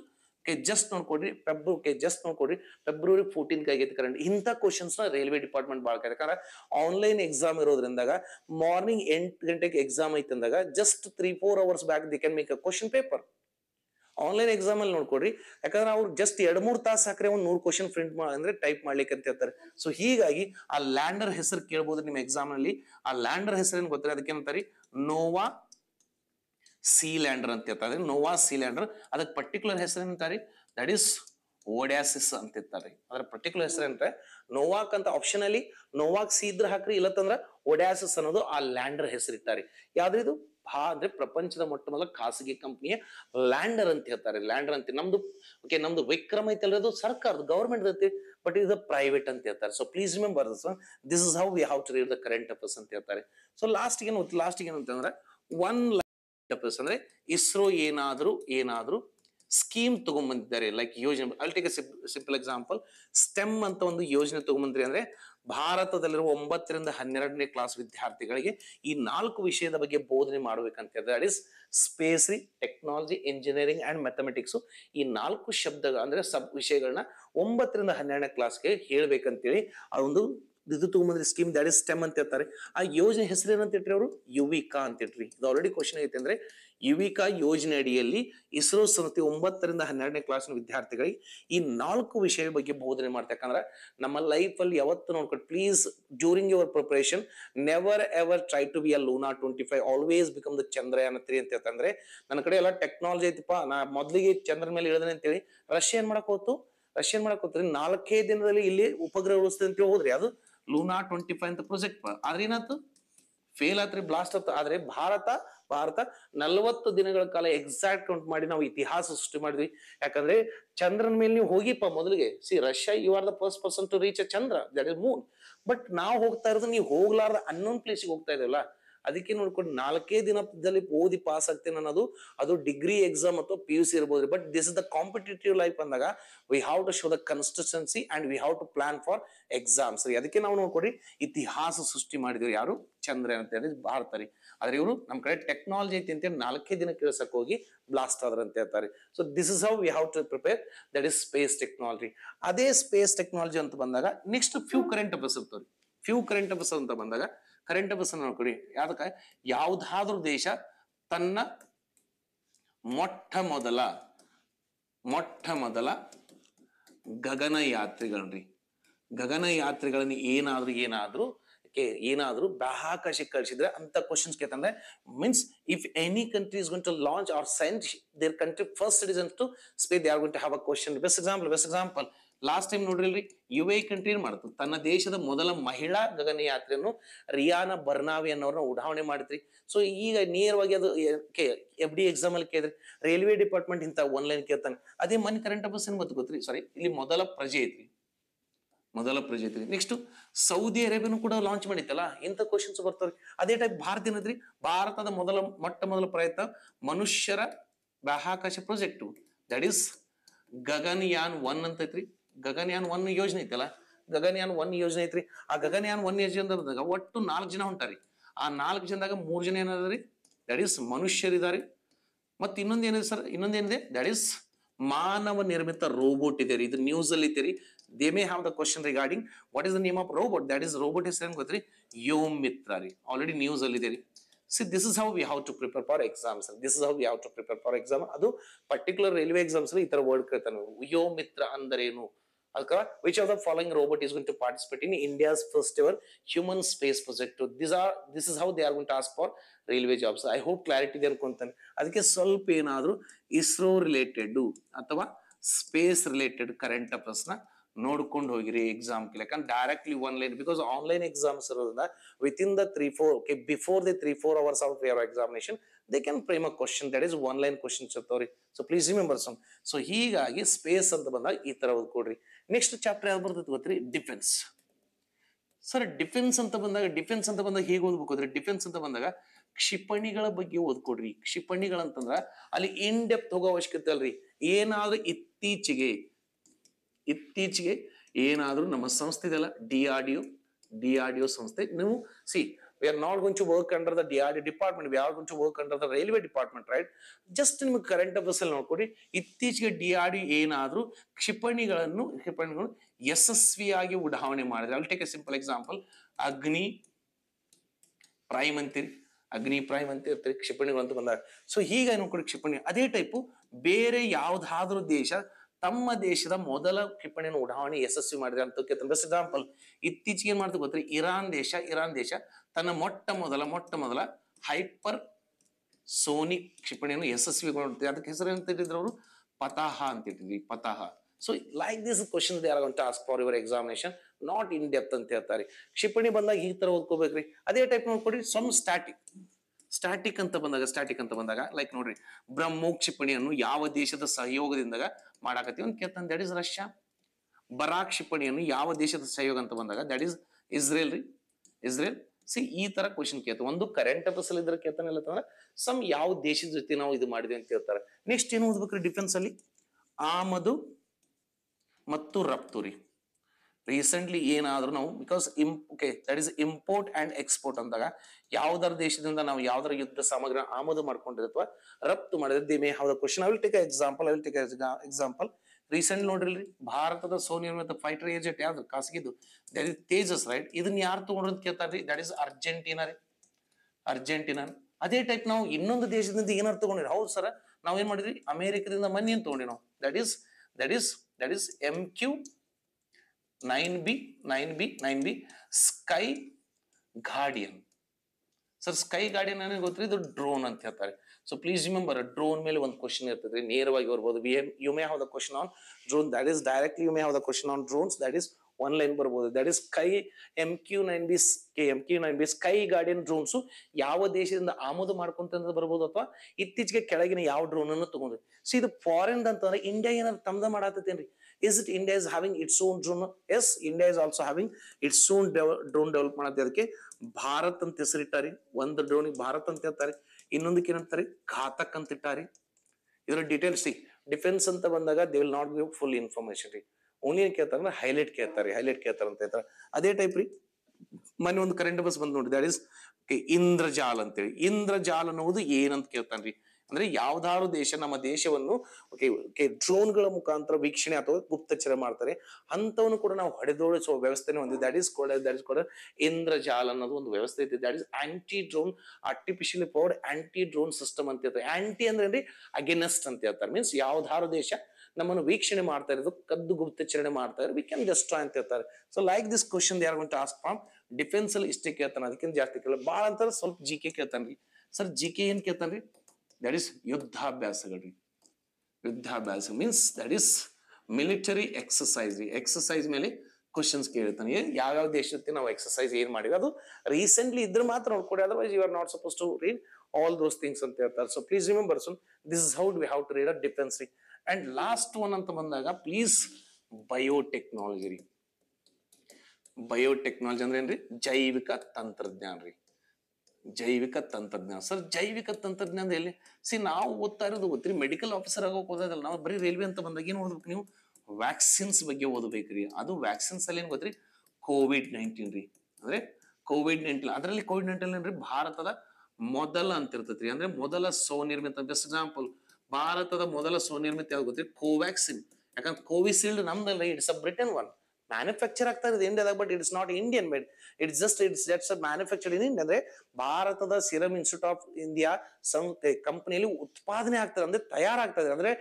ಕೆ ಜಸ್ಟ್ ನೋಡ್ಕೊಡ್ರಿ ಫೆಬ್ರವರಿ ಜಸ್ಟ್ ನೋಡ್ಕೊಡ್ರಿ ಫೆಬ್ರವರಿ ಫೋರ್ಟೀನ್ ಆಗೈತೆ ಕರೆಂಟ್ ಇಂಥ ಕ್ವಶನ್ಸ್ ನ ರೈಲ್ವೆ ಡಿಪಾರ್ಟ್ಮೆಂಟ್ ಭಾಳ ಯಾಕಂದ್ರೆ ಆನ್ಲೈನ್ ಎಕ್ಸಾಮ್ ಇರೋದ್ರಿಂದಾಗ ಮಾರ್ನಿಂಗ್ ಎಂಟು ಗಂಟೆಗೆ ಎಕ್ಸಾಮ್ ಐತೆ ಅಂದಾಗ just three four hours back the can make a question paper online exam ಅಲ್ಲಿ ನೋಡ್ಕೊಡ್ರಿ ಯಾಕಂದ್ರೆ ಅವ್ರು ಜಸ್ಟ್ ಎರಡ್ ಮೂರ್ ತಾಸು ಹಾಕ್ರೆ ಒಂದ್ ನೂರ್ ಕ್ವಶನ್ ಪ್ರಿಂಟ್ ಅಂದ್ರೆ ಟೈಪ್ ಮಾಡ್ಲಿಕ್ಕೆ ಅಂತ ಹೇಳ್ತಾರೆ ಸೊ ಹೀಗಾಗಿ ಆ ಲ್ಯಾಂಡರ್ ಹೆಸರು ಕೇಳ್ಬೋದು ನಿಮ್ ಎಕ್ಸಾಮ್ ಅಲ್ಲಿ ಆ ಲ್ಯಾಂಡರ್ ಹೆಸರು ಏನ್ ಗೊತ್ತಿಲ್ಲ ಅದಕ್ಕೆ ಏನಂತಾರೆ ನೋವಾ ಸಿ ಲ್ಯಾಂಡರ್ ಅಂತ ಹೇಳ್ತಾರೆ ನೋವಾ ಸಿ ಲ್ಯಾಂಡರ್ ಅದಕ್ಕೆ ಪರ್ಟಿಕ್ಯುಲರ್ ಹೆಸರು ಏನಂತಾರೆ ದಟ್ ಇಸ್ ಓಡ್ಯಾಸಿಸ್ ಅಂತ ಇರ್ತಾರೆ ಅದರ ಪರ್ಟಿಕ್ಯುಲರ್ ಹೆಸರು ಏನಂತ ನೋವಾಕ್ ಅಂತ ಆಪ್ಷನ್ ಅಲ್ಲಿ ನೋವಾಕ್ ಸಿ ಇದ್ರೆ ಹಾಕ್ರಿ ಇಲ್ಲತ್ತಂದ್ರ ಓಡ್ಯಾಸಿಸ್ ಅನ್ನೋದು ಆ ಲ್ಯಾಂಡರ್ ಹೆಸರು ಇರ್ತಾರೆ ಯಾವ್ದು ಇದು ಭಾ ಅಂದ್ರೆ ಪ್ರಪಂಚದ ಮೊಟ್ಟ ಮೊದಲ ಖಾಸಗಿ ಕಂಪ್ನಿಯ ಲ್ಯಾಂಡರ್ ಅಂತ ಹೇಳ್ತಾರೆ ಲ್ಯಾಂಡರ್ ಅಂತ ನಮ್ದು ಓಕೆ ನಮ್ದು ವಿಕ್ರಮ ಐತೆ ಅದು ಸರ್ಕಾರದ ಗೌರ್ಮೆಂಟ್ ಐತಿ ಬಟ್ ಇದು ಪ್ರೈವೇಟ್ ಅಂತ ಹೇಳ್ತಾರೆ so please remember this this is how we how to read the current affairs ಅಂತ ಹೇಳ್ತಾರೆ ಸೊ ಲಾಸ್ಟ್ ಏನು ಲಾಸ್ಟ್ ಏನಂತಂದ್ರೆ ಒನ್ ಅಫೇರ್ಸ್ ಅಂದ್ರೆ ಇಸ್ರೋ ಏನಾದರೂ ಏನಾದರೂ ಸ್ಕೀಮ್ ತಗೊಂಡ್ಬಂದಿದ್ದಾರೆ ಲೈಕ್ ಯೋಜನೆ ಅಲ್ ಸಿಂಪಲ್ ಎಕ್ಸಾಂಪಲ್ ಸ್ಟೆಮ್ ಅಂತ ಒಂದು ಯೋಜನೆ ತಗೊಂಡ್ಬಂದ್ರಿ ಅಂದ್ರೆ ಭಾರತದಲ್ಲಿರುವ ಒಂಬತ್ತರಿಂದ ಹನ್ನೆರಡನೇ ಕ್ಲಾಸ್ ವಿದ್ಯಾರ್ಥಿಗಳಿಗೆ ಈ ನಾಲ್ಕು ವಿಷಯದ ಬಗ್ಗೆ ಬೋಧನೆ ಮಾಡ್ಬೇಕಂತ ಹೇಳಿದ್ರೆ that is space technology engineering and mathematics ಈ ನಾಲ್ಕು ಶಬ್ದ ಅಂದ್ರೆ ಸಬ್ ವಿಷಯಗಳನ್ನ ಒಂಬತ್ತರಿಂದ ಹನ್ನೆರಡನೇ ಕ್ಲಾಸ್ಗೆ ಹೇಳ್ಬೇಕಂತೇಳಿ ಆ ಒಂದು ಇದು ತಗೊಂಬಂದ್ರೆ ಸ್ಕೀಮ್ ದಟ್ ಇಸ್ ಸ್ಟೆಮ್ ಅಂತ ಹೇಳ್ತಾರೆ ಆ ಯೋಜನೆ ಹೆಸರು ಏನಂತ ಇಟ್ರಿ ಅವರು ಯುವಿಕಾ ಅಂತ ಇಟ್ರಿ ಇದು ಆಲ್ರೆಡಿ ಕ್ವಶನ್ ಐತೆ ಅಂದ್ರೆ ಯುವಿಕಾ ಯೋಜನೆ ಅಡಿಯಲ್ಲಿ ಇಸ್ರೋ ಸಂಸ್ಥೆ ಒಂಬತ್ತರಿಂದ ಹನ್ನೆರಡನೇ ಕ್ಲಾಸ್ನ ವಿದ್ಯಾರ್ಥಿಗಳಿಗೆ ಈ ನಾಲ್ಕು ವಿಷಯದ ಬಗ್ಗೆ ಬೋಧನೆ ಯಾಕಂದ್ರೆ ನಮ್ಮ ಲೈಫ್ ಅಲ್ಲಿ ಯಾವತ್ತು ನೋಡ್ಕೊಂಡು please during your preparation never ever try to be a Luna twenty five always become the Chandrayaan three ಅಂತ ಹೇಳ್ತಂದ್ರೆ ನನ್ನ ಕಡೆ ಎಲ್ಲ ಟೆಕ್ನಾಲಜಿ ಐತಿಪ್ಪ ನಾ ಮೊದಲಿಗೆ ಚಂದ್ರ ಮೇಲೆ ಅಂತ ಅಂತೇಳಿ ರಷ್ಯಾ ಏನ್ ಮಾಡಕ್ ಹೋತು ರಷ್ಯಾ ಏನ್ ಮಾಡಕ್ ಹೋತ್ರಿ ನಾಲ್ಕೇ ದಿನದಲ್ಲಿ ಇಲ್ಲಿ ಉಪಗ್ರಹ ಉಳಿಸ್ತದೆ ಅಂತೇಳಿ ಹೋದ್ರಿ ಅದು ಲೂನಾ ಟ್ವೆಂಟಿ ಫೈವ್ ಅಂತ ಪ್ರೊಜೆಕ್ಟ್ ಆದ್ರೆ ಏನಾಯ್ತು ಫೇಲ್ ಆತ್ರಿ ಬ್ಲಾಸ್ಟ್ ಆಯ್ತು ಆದ್ರೆ ಭಾರತ ಭಾರತ ನಲ್ವತ್ತು ದಿನಗಳ ಕಾಲ ಎಕ್ಸಾಕ್ಟ್ ಕೌಂಟ್ ಮಾಡಿ ನಾವು ಇತಿಹಾಸ ಸೃಷ್ಟಿ ಮಾಡಿದ್ವಿ ಯಾಕಂದ್ರೆ ಚಂದ್ರನ ಮೇಲೆ ನೀವು ಹೋಗಿಪ್ಪ ಮೊದಲಿಗೆ see Russia you are the first person to reach a chandra that is moon but ನಾವು ಹೋಗ್ತಾ ಇರೋದು ನೀವು ಹೋಗ್ಲಾರ್ದ ಅನ್ನೋನ್ ಪ್ಲೇಸ್ಗೆ ಹೋಗ್ತಾ ಇದೆಯಲ್ಲ ಅದಕ್ಕೆ ನೋಡ್ಕೊಂಡು ನಾಲ್ಕೇ ದಿನದಲ್ಲಿ ಓದಿ ಪಾಸ್ ಆಗ್ತೇನೆ ಅನ್ನೋದು ಅದು ಡಿಗ್ರಿ ಎಕ್ಸಾಮ್ ಅಥವಾ ಪಿ ಯು ಸಿ ಇರ್ಬೋದು but this is the competitive life ಅಂದಾಗ we have to show the consistency and we have to plan for exams ಸರಿ ಅದಕ್ಕೆ ನಾವು ನೋಡ್ಕೊಡಿ ಇತಿಹಾಸ ಸೃಷ್ಟಿ ಮಾಡಿದ್ರು ಯಾರು ಚಂದ್ರ ಅಂತ ಹೇಳಿ ಭಾರತ ರೀ ಆದ್ರೆ ಇವರು ನಮ್ಮ ಕಡೆ ಟೆಕ್ನಾಲಜಿ ಐತಿ ಅಂತ ನಾಲ್ಕೇ ದಿನ ಕೆಲಸಕ್ಕೆ ಹೋಗಿ ಬ್ಲಾಸ್ಟ್ ಆದ್ರ ಅಂತ ಹೇಳ್ತಾರೆ so this is how we have to prepare that is space technology ಅದೇ ಸ್ಪೇಸ್ ಟೆಕ್ನಾಲಜಿ ಅಂತ ಬಂದಾಗ ನೆಕ್ಸ್ಟ್ ಫ್ಯೂ ಕರೆಂಟ್ ಅಫೇರ್ಸ್ ಇರ್ತಾವ್ರಿ ಫ್ಯೂ ಕರೆಂಟ್ ಅಫೇರ್ಸ್ ಅಂತ ಬಂದಾಗ ಕರೆಂಟ್ ಅಫೇರ್ಸ್ ನೋಡ್ಕೊಡಿ ಯಾವ್ದಕ್ಕೆ ಯಾವ್ದಾದ್ರು ದೇಶ ತನ್ನ ಮೊಟ್ಟ ಮೊದಲ ಮೊಟ್ಟ ಮೊದಲ ಗಗನಯಾತ್ರಿಗಳ್ರಿ ಗಗನಯಾತ್ರಿಗಳನ್ನ ಏನಾದ್ರೂ ಏನಾದ್ರೂ ಏನಾದ್ರೂ ಬಾಹಾಕಾಶ ಕಳಿಸಿದ್ರೆ ಅಂತ ಕ್ವಶನ್ಸ್ ಕೇಳ್ತಂದ್ರೆ means if any country is going to launch or send their country first citizen to space they are going to have a question best example best example last time ನೋಡ್ರಿ ಯು ಎ ಕಂಟ್ರೀನ್ ಮಾಡ್ತು ತನ್ನ ದೇಶದ ಮೊದಲ ಮಹಿಳಾ ಗಗನಯಾತ್ರೆಯನ್ನು ರಿಯಾನ ಬರ್ನಾವಿ ಅನ್ನೋರನ್ನ ಉಡಾವಣೆ ಮಾಡಿದ್ರಿ so ಈಗ ನೇರವಾಗಿ ಅದು ಎಫ್ ಡಿ ಎಕ್ಸಾಮ್ ಅಲ್ಲಿ ಕೇಳಿದ್ರಿ ರೈಲ್ವೆ ಡಿಪಾರ್ಟ್ಮೆಂಟ್ ಇಂತ ಆನ್ಲೈನ್ ಕೇಳ್ತಾನೆ ಅದೇ ಮನ್ ಕರೆಂಟ್ ಅಫೇರ್ಸ್ ಏನ್ ಗೊತ್ತು ಗೊತ್ತ್ರಿ ಸಾರಿ ಇಲ್ಲಿ ಮೊದಲ ಪ್ರಜೆ ಐತ್ರಿ ಮೊದಲ ಪ್ರಜೆ ಐತ್ರಿ ನೆಕ್ಸ್ಟ್ ಸೌದಿ ಅರೇಬಿಯನು ಕೂಡ ಲಾಂಚ್ ಮಾಡಿತ್ತಲ್ಲ ಇಂಥ ಕ್ವಶನ್ಸ್ ಬರ್ತಾವ್ರಿ ಅದೇ ಟೈಪ್ ಭಾರತ ಏನದ್ರಿ ಭಾರತದ ಮೊದಲ ಮೊಟ್ಟ ಮೊದಲ ಪ್ರಯತ್ನ ಮನುಷ್ಯರ ಬಾಹ್ಯಾಕಾಶ project that is Gaganyaan one ಅಂತ ಐತ್ರಿ ಗಗನಯಾನ್ ಒನ್ ಯೋಜನೆ ಐತಲ್ಲ ಗಗನಯಾನ್ ಒನ್ ಯೋಜನೆ ಐತ್ರಿ ಆ ಗಗನಯಾನ್ ಒನ್ ಯೋಜನೆದಾಗ ಒಟ್ಟು ನಾಲ್ಕು ಜನ ಹೊಂಟಾರಿ ಆ ನಾಲ್ಕು ಜನದಾಗ ಮೂರು ಜನ ಏನದ್ರಿ ದಟ್ ಈಸ್ ಮನುಷ್ಯರಿದ್ದಾರೆ ಮತ್ತೆ ಇನ್ನೊಂದು ಏನಿದೆ ಸರ್ ಏನಿದೆ ದಟ್ ಇಸ್ ಮಾನವ ನಿರ್ಮಿತ ರೋಬೋಟ್ ಇದೆ ರೀ ಇದು ನ್ಯೂಸ್ ಅಲ್ಲಿ ಇತ್ತೀರಿ they may have the question regarding what is the name of robot that is robot ಹೆಸರು ಏನು ಯೋ ಮಿತ್ರ ರೀ ಆಲ್ರೆಡಿ ನ್ಯೂಸ್ ಅಲ್ಲಿ ಇದೆ ರೀ see this is how we how to prepare for exams this is how we how to prepare for exam ಅದು particular railway exams ಈ ತರ word ಕೇಳ್ತಾನೆ ಯೋ ಮಿತ್ರ ಅಂದರೇನು Okay, which of the following robot is going to participate in India's first ever human space project? So these are this is how they are going to ask for railway jobs. I hope clarity there kontan. ಅದಕ್ಕೆ ಸ್ವಲ್ಪ ಏನಾದರೂ ISRO related ಅಥವಾ space related current ಅಫೇರ್ಸ್ನ ನೋಡ್ಕೊಂಡು ಹೋಗಿರಿ ಎಕ್ಸಾಮ್ಗೆ ಯಾಕಂದ್ರೆ directly line because online exams ಇರೋದ್ರಿಂದ with in the three four okay before the three four hours of your examination they can frame a question that is one line questions ಇರ್ತಾವ್ರಿ so please remember some so ಹೀಗಾಗಿ space ಅಂತ ಬಂದಾಗ ಈ ಥರ ಓದ್ಕೊಡ್ರಿ next chapter ಯಾವ್ದು ಬರ್ತದೆ ಗೊತ್ತ್ರಿ defence sir defence ಅಂತ ಬಂದಾಗ ಡಿಫೆನ್ಸ್ ಅಂತ ಬಂದಾಗ ಹೇಗೆ ಓದ್ಬೇಕು ಅಂದ್ರೆ ಡಿಫೆನ್ಸ್ ಅಂತ ಬಂದಾಗ ಕ್ಷಿಪಣಿಗಳ ಬಗ್ಗೆ ಓದ್ಕೊಡ್ರಿ ಕ್ಷಿಪಣಿಗಳಂತಂದ್ರ ಅಲ್ಲಿ ಇನ್ ಡೆಪ್ತ್ ಹೋಗೋ ಅವಶ್ಯಕತೆ ಅಲ್ರಿ ಏನಾದ್ರೂ ಇತ್ತೀಚೆಗೆ ಇತ್ತೀಚೆಗೆ ಏನಾದ್ರೂ ನಮ್ಮ ಸಂಸ್ಥೆ D R D R D ಸಂಸ್ಥೆ ನೀವು see We are not going to work under the DRD department We are going to work under just ನಿಮಗೆ ಕರೆಂಟ್ ಅಲ್ಲಿ ನೋಡ್ಕೊಡಿ ಇತ್ತೀಚೆಗೆ ಡಿ ಆರ್ ಡಿ ಏನಾದರೂ ಕ್ಷಿಪಣಿಗಳನ್ನು ಕ್ಷಿಪಣಿಗಳು ಯಶಸ್ವಿಯಾಗಿ ಉಡಾವಣೆ ಮಾಡಿದ್ರೆ ಅಲ್ಲಿ take a simple example Agni prime ಅಂತೀರಿ ಅಗ್ನಿ ಪ್ರೈಮ್ ಅಂತ ಇರ್ತೀರಿ ಕ್ಷಿಪಣಿಗಳು ಅಂತ ಬಂದಾಗ ಸೊ ಹೀಗೆ ನೋಡ್ಕೊಡಿ ಕ್ಷಿಪಣಿ ಅದೇ ಟೈಪು ಬೇರೆ ಯಾವುದಾದ್ರೂ ದೇಶ ತಮ್ಮ ದೇಶದ ಮೊದಲ ಕ್ಷಿಪಣಿಯನ್ನು ಉಡಾವಣೆ ಯಶಸ್ವಿ ಮಾಡಿದೆ ಅಂತ ಬೆಸ್ಟ್ ಎಕ್ಸಾಂಪಲ್ ಇತ್ತೀಚೆಗೆ ಏನ್ ಮಾಡ್ತು ಗೊತ್ತ್ರಿ ಇರಾನ್ ದೇಶ ಇರಾನ್ ದೇಶ ತನ್ನ ಮೊಟ್ಟ ಮೊದಲ ಮೊಟ್ಟ ಮೊದಲ ಹೈಪರ್ ಸೋನಿಕ್ ಕ್ಷಿಪಣಿಯನ್ನು ಯಶಸ್ವಿಗೊಳ್ಳುತ್ತೆ ಅದಕ್ಕೆ ಹೆಸರು ಏನಂತ ಹೇಳಿದ್ರು ಅವರು ಪತಾಹ ಅಂತ ಇಟ್ಟಿದ್ವಿ ಪತಹ so like this question they are gone for your examination not in depth ಅಂತ ಹೇಳ್ತಾರೆ ಕ್ಷಿಪಣಿ ಬಂದಾಗ ಈ ತರ ಓದ್ಕೋಬೇಕ್ರಿ ಅದೇ ಟೈಪ್ ನೋಡ್ಕೊಡಿ ಸಮ್ ಸ್ಟಾಟಿಕ್ ಸ್ಟಾಟಿಕ್ ಅಂತ ಬಂದಾಗ ಸ್ಟಾಟಿಕ್ ಅಂತ ಬಂದಾಗ ಲೈಕ್ ನೋಡ್ರಿ ಬ್ರಹ್ಮೋ ಕ್ಷಿಪಣಿಯನ್ನು ಯಾವ ದೇಶದ ಸಹಯೋಗದಿಂದಾಗ ಮಾಡಾಕತ್ತೀವಿ ಒಂದು ಕೇತನ್ ದಟ್ ಇಸ್ ರಷ್ಯಾ ಬರಾಕ್ಷಿಪಣಿಯನ್ನು ಯಾವ ದೇಶದ ಸಹಯೋಗ ಅಂತ ಬಂದಾಗ ದಟ್ ಇಸ್ ಇಸ್ರೇಲ್ ರೀ ಇಸ್ರೇಲ್ ಸಿ ಈ ತರ ಕ್ವಶನ್ ಕೇತ ಒಂದು ಕರೆಂಟ್ ಅಫಸಲ್ ಅಲ್ಲಿ ಇದ್ರೆ ಕೇಳ್ತಾನೆ ಇಲ್ಲ ಸಮ್ ಯಾವ ದೇಶದ ಜೊತೆ ನಾವು ಇದು ಮಾಡಿದ್ವಿ ಅಂತ ಹೇಳ್ತಾರೆ ನೆಕ್ಸ್ಟ್ ಏನು ಓದ್ಬೇಕ್ರಿ ಡಿಫೆನ್ಸ್ ಅಲ್ಲಿ ಆಮದು ಮತ್ತು ರಫ್ತು ರೀ ರೀಸೆಂಟ್ಲಿ ಏನಾದರೂ ನಾವು ಬಿಕಾಸ್ ಇಂ okay that is import and export ಅಂದಾಗ ಯಾವ್ದಾರ ದೇಶದಿಂದ ನಾವು ಯಾವ್ದಾರ ಯುದ್ಧ ಸಾಮಗ್ರಿ ಆಮದು ಮಾಡ್ಕೊಂಡಿರೋ ಅಥವಾ ರಫ್ತು ಮಾಡಿದ್ರೆ ದಿ ಮೇ ಹೌದ question I will take example I will take example recent ನೋಡ್ರಿ ಭಾರತದ ಸೋನಿರ್ಮಿತ ಫೈಟರ್ ಏಜೆಂಟ್ ಯಾವ್ದು ಖಾಸಗಿದು ದಟ್ ಇಸ್ ತೇಜಸ್ ರೈಟ್ ಇದನ್ನ ಯಾರು ತಗೊಂಡ್ರಂತ ಕೇಳ್ತಾರ್ರಿ ದಟ್ ಇಸ್ ಅರ್ಜೆಂಟಿನಾ ರೀ ಅರ್ಜೆಂಟಿನಾ ಅದೇ ಟೈಪ್ ನಾವು ಇನ್ನೊಂದು ದೇಶದಿಂದ ಏನಾರು ತಗೊಂಡಿರಿ ಹೌದು ಸರ್ ನಾವು ಏನ್ ಮಾಡಿದ್ರಿ ಅಮೆರಿಕದಿಂದ ಮನಿ ಏನ್ ನಾವು that is that is that is M Q nine B nine B nine B sky guardian sir sky guardian ನನಗೆ ಗೊತ್ತಿರಿ ಇದು ಡ್ರೋನ್ ಅಂತ ಹೇಳ್ತಾರೆ ಸೊ ಪ್ಲೀಸ್ ರಿಮೆಂಬರ್ ಡ್ರೋನ್ ಮೇಲೆ ಒಂದು ಕ್ವಶನ್ ಇರ್ತದೆ ನೇರವಾಗಿ ಬರ್ಬೋದು we um you may have the question on drone that is directly you may have the question on drones that is one line ಬರ್ಬೋದು ದಟ್ ಇಸ್ ಕೈ M Q nine B M Q nine B sky guardian drones ಯಾವ ದೇಶದಿಂದ ಆಮದು ಮಾಡ್ಕೊಂತ ಬರ್ಬೋದು ಅಥವಾ ಇತ್ತೀಚೆಗೆ ಕೆಳಗಿನ ಯಾವ ಡ್ರೋನ್ ಅನ್ನು ತಗೊಂಡ್ರಿ ಸೊ ಇದು ಫಾರಿನ್ ಅಂತಂದ್ರೆ ಇಂಡಿಯಾ ಏನಾದ್ರು ತಮ್ದ ಮಾಡತ್ತೇನ್ರಿ is it India is having having its drone as India is also having its its own drone develop ಮಾಡುತ್ತೆ ಅದಕ್ಕೆ ಭಾರತ್ ಅಂತ ಹೆಸರಿಟ್ಟಾರಿ ಒಂದು ಡ್ರೋನಿಗೆ ಭಾರತ್ ಅಂತ ಹೇಳ್ತಾರೆ ಇನ್ನೊಂದಕ್ಕೆ ಏನಂತಾರೆ ಘಾತಕ್ ಅಂತ ಇಟ್ಟಾರಿ ಇದರ ಡೀಟೇಲ್ಸ್ ಸಿ ಡಿಫೆನ್ಸ್ ಅಂತ ಬಂದಾಗ they will not be full information ರೀ ಓನ್ಲಿ ಏನ್ ಕೇಳ್ತಾರೆ ಹೈಲೈಟ್ ಕೇಳ್ತಾರೆ ಹೈಲೈಟ್ ಕೇಳ್ತಾರೆ ಅಂತ ಹೇಳ್ತಾರೆ ಅದೇ ಟೈಪ್ ರೀ ಮೊನ್ನೆ ಒಂದು ಕರೆಂಟ್ ಬಸ್ ಬಂದ್ ನೋಡಿ ದಟ್ ಇಸ್ ಇಂದ್ರಜಾಲ್ ಅಂತೇಳಿ ಇಂದ್ರಜಾಲ್ ಅನ್ನೋದು ಏನಂತ ಕೇಳ್ತಾನ್ರಿ ಅಂದ್ರೆ ಯಾವ್ದಾದ್ರು ದೇಶ ನಮ್ಮ ದೇಶವನ್ನು ಡ್ರೋನ್ ಗಳ ಮುಖಾಂತರ ವೀಕ್ಷಣೆ ಅಥವಾ ಗುಪ್ತಚರ ಮಾಡ್ತಾರೆ ಅಂತವನ್ನು ಕೂಡ ನಾವು ಹೊಡೆದೋಳಿಸುವ ವ್ಯವಸ್ಥೆ ಹೊಂದಿದೆ that is cold that is cold Indrajaal ಅನ್ನೋದು ಒಂದು ವ್ಯವಸ್ಥೆ ಇದೆ that is anti drone artificial power anti drone system ಅಂತ ಹೇಳ್ತಾರೆ ಆಂಟಿ ಅಂದ್ರೆ ಅಗೇನೆಸ್ಟ್ ಅಂತ ಹೇಳ್ತಾರೆ ಮೀನ್ಸ್ ಯಾವ್ದಾರು ದೇಶ ನಮ್ಮನ್ನು ವೀಕ್ಷಣೆ ಮಾಡ್ತಾ ಇರೋದು ಕದ್ದು ಗುಪ್ತಚರಣೆ ಮಾಡ್ತಾ ಇರೋದು ವಿ ಕ್ಯಾನ್ ಅಂತ ಹೇಳ್ತಾರೆ ಸೊ ಲೈಕ್ ದಿಸ್ ಕ್ವಶನ್ ಯಾರು ಟಾಸ್ಕ್ ಫಾರ್ಮ್ ಡಿಫೆನ್ಸ್ ಅಲ್ಲಿ ಇಷ್ಟೇ ಕೇಳ್ತಾನೆ ಅದಕ್ಕಿಂತ ಜಾಸ್ತಿ ಕೇಳ ಭಾಳ ಅಂತಾರೆ ಸ್ವಲ್ಪ ಜಿ ಕೆ ಕೇಳ್ತಾನೆ ಸರ್ ಜಿ ಕೆ ಏನ್ ಕೇಳ್ತಾನೆ ಇಸ್ ಯುದ್ಧಾಭ್ಯಾಸಗಳು ರೀ ಯುದ್ಧಾಭ್ಯಾಸ means that is military exercise exercise ಮೇಲೆ ಕ್ವಶನ್ಸ್ ಕೇಳ್ತಾನೆ ಯಾವ್ಯಾವ ದೇಶದ ನಾವು ಎಕ್ಸಸೈಸ್ ಏನ್ ಮಾಡಿವಿ ಅದು ರೀಸೆಂಟ್ಲಿ ಇದ್ರೆ ಮಾತ್ರ ನೋಡ್ಕೊಡಿ otherwise you are not suppose to read all those things ಅಂತ ಹೇಳ್ತಾರೆ ಸೊ ಪ್ಲೀಸ್ ರಿಮೆಂಬರ್ ಸುನ್ this is how we how to read a defence ರೀ ಅಂಡ್ ಲಾಸ್ಟ್ ಒನ್ ಅಂತ ಬಂದಾಗ ಪ್ಲೀಸ್ ಬಯೋಟೆಕ್ನಾಲಜಿ ರೀ ಬಯೋಟೆಕ್ನಾಲಜಿ ಅಂದ್ರೆ ಏನ್ರಿ ಜೈವಿಕ ತಂತ್ರಜ್ಞಾನ ರೀ ಜೈವಿಕ ತಂತ್ರಜ್ಞಾನ ಸರ್ ಜೈವಿಕ ತಂತ್ರಜ್ಞಾನ ಎಲ್ಲಿ ಸಿ ನಾವು ಓದ್ತಾ ಇರೋದು ಗೊತ್ತಿರಿ ಮೆಡಿಕಲ್ ಆಫೀಸರ್ ಆಗೋಕೆ ಓದೋದಲ್ಲ ನಾವು ಬರೀ ರೈಲ್ವೆ ಅಂತ ಬಂದಾಗ ಏನು ಓದ್ಬೇಕು ನೀವು ವ್ಯಾಕ್ಸಿನ್ಸ್ ಬಗ್ಗೆ ರೀ ಅದು ವ್ಯಾಕ್ಸಿನ್ಸ್ ಅಲ್ಲಿ ಏನು ಗೊತ್ತ್ರಿ ಕೋವಿಡ್ ನೈನ್ಟೀನ್ ರೀ ಅಂದ್ರೆ ಕೋವಿಡ್ ನೈನ್ಟೀನ್ ಅದರಲ್ಲಿ ಕೋವಿಡ್ ನೈನ್ಟೀನ್ ಏನ್ರಿ ಭಾರತದ ಮೊದಲ ಅಂತ ಇರ್ತೈತ್ರಿ ಅಂದ್ರೆ ಮೊದಲ ಸ್ವನಿರ್ಮಿತ ಬೆಸ್ಟ್ ಎಕ್ಸಾಂಪಲ್ ಭಾರತದ ಮೊದಲ ಸ್ವನಿರ್ಮಿತ ಯಾವ್ದು ಗೊತ್ತ್ರಿ ಕೋವ್ಯಾಕ್ಸಿನ್ ಯಾಕಂದ್ರೆ ಕೋವಿಶೀಲ್ಡ್ ನಮ್ದಲ್ಲ it's a Britain one manufacture ಆಗ್ತಾ ಇರೋದು ಇಂಡಿಯಾದಾಗ but it's not Indian made it's just it's just manufacture in India ಅಂದ್ರೆ ಭಾರತದ ಸಿರಮ್ ಇನ್ಸ್ಟಿಟ್ಯೂಟ್ ಆಫ್ ಇಂಡಿಯಾ ಸಂ ಕಂಪನಿಯಲ್ಲಿ ಉತ್ಪಾದನೆ ಆಗ್ತದೆ ಅಂದ್ರೆ ತಯಾರಾಗ್ತಾ ಇದೆ ಅಂದ್ರೆ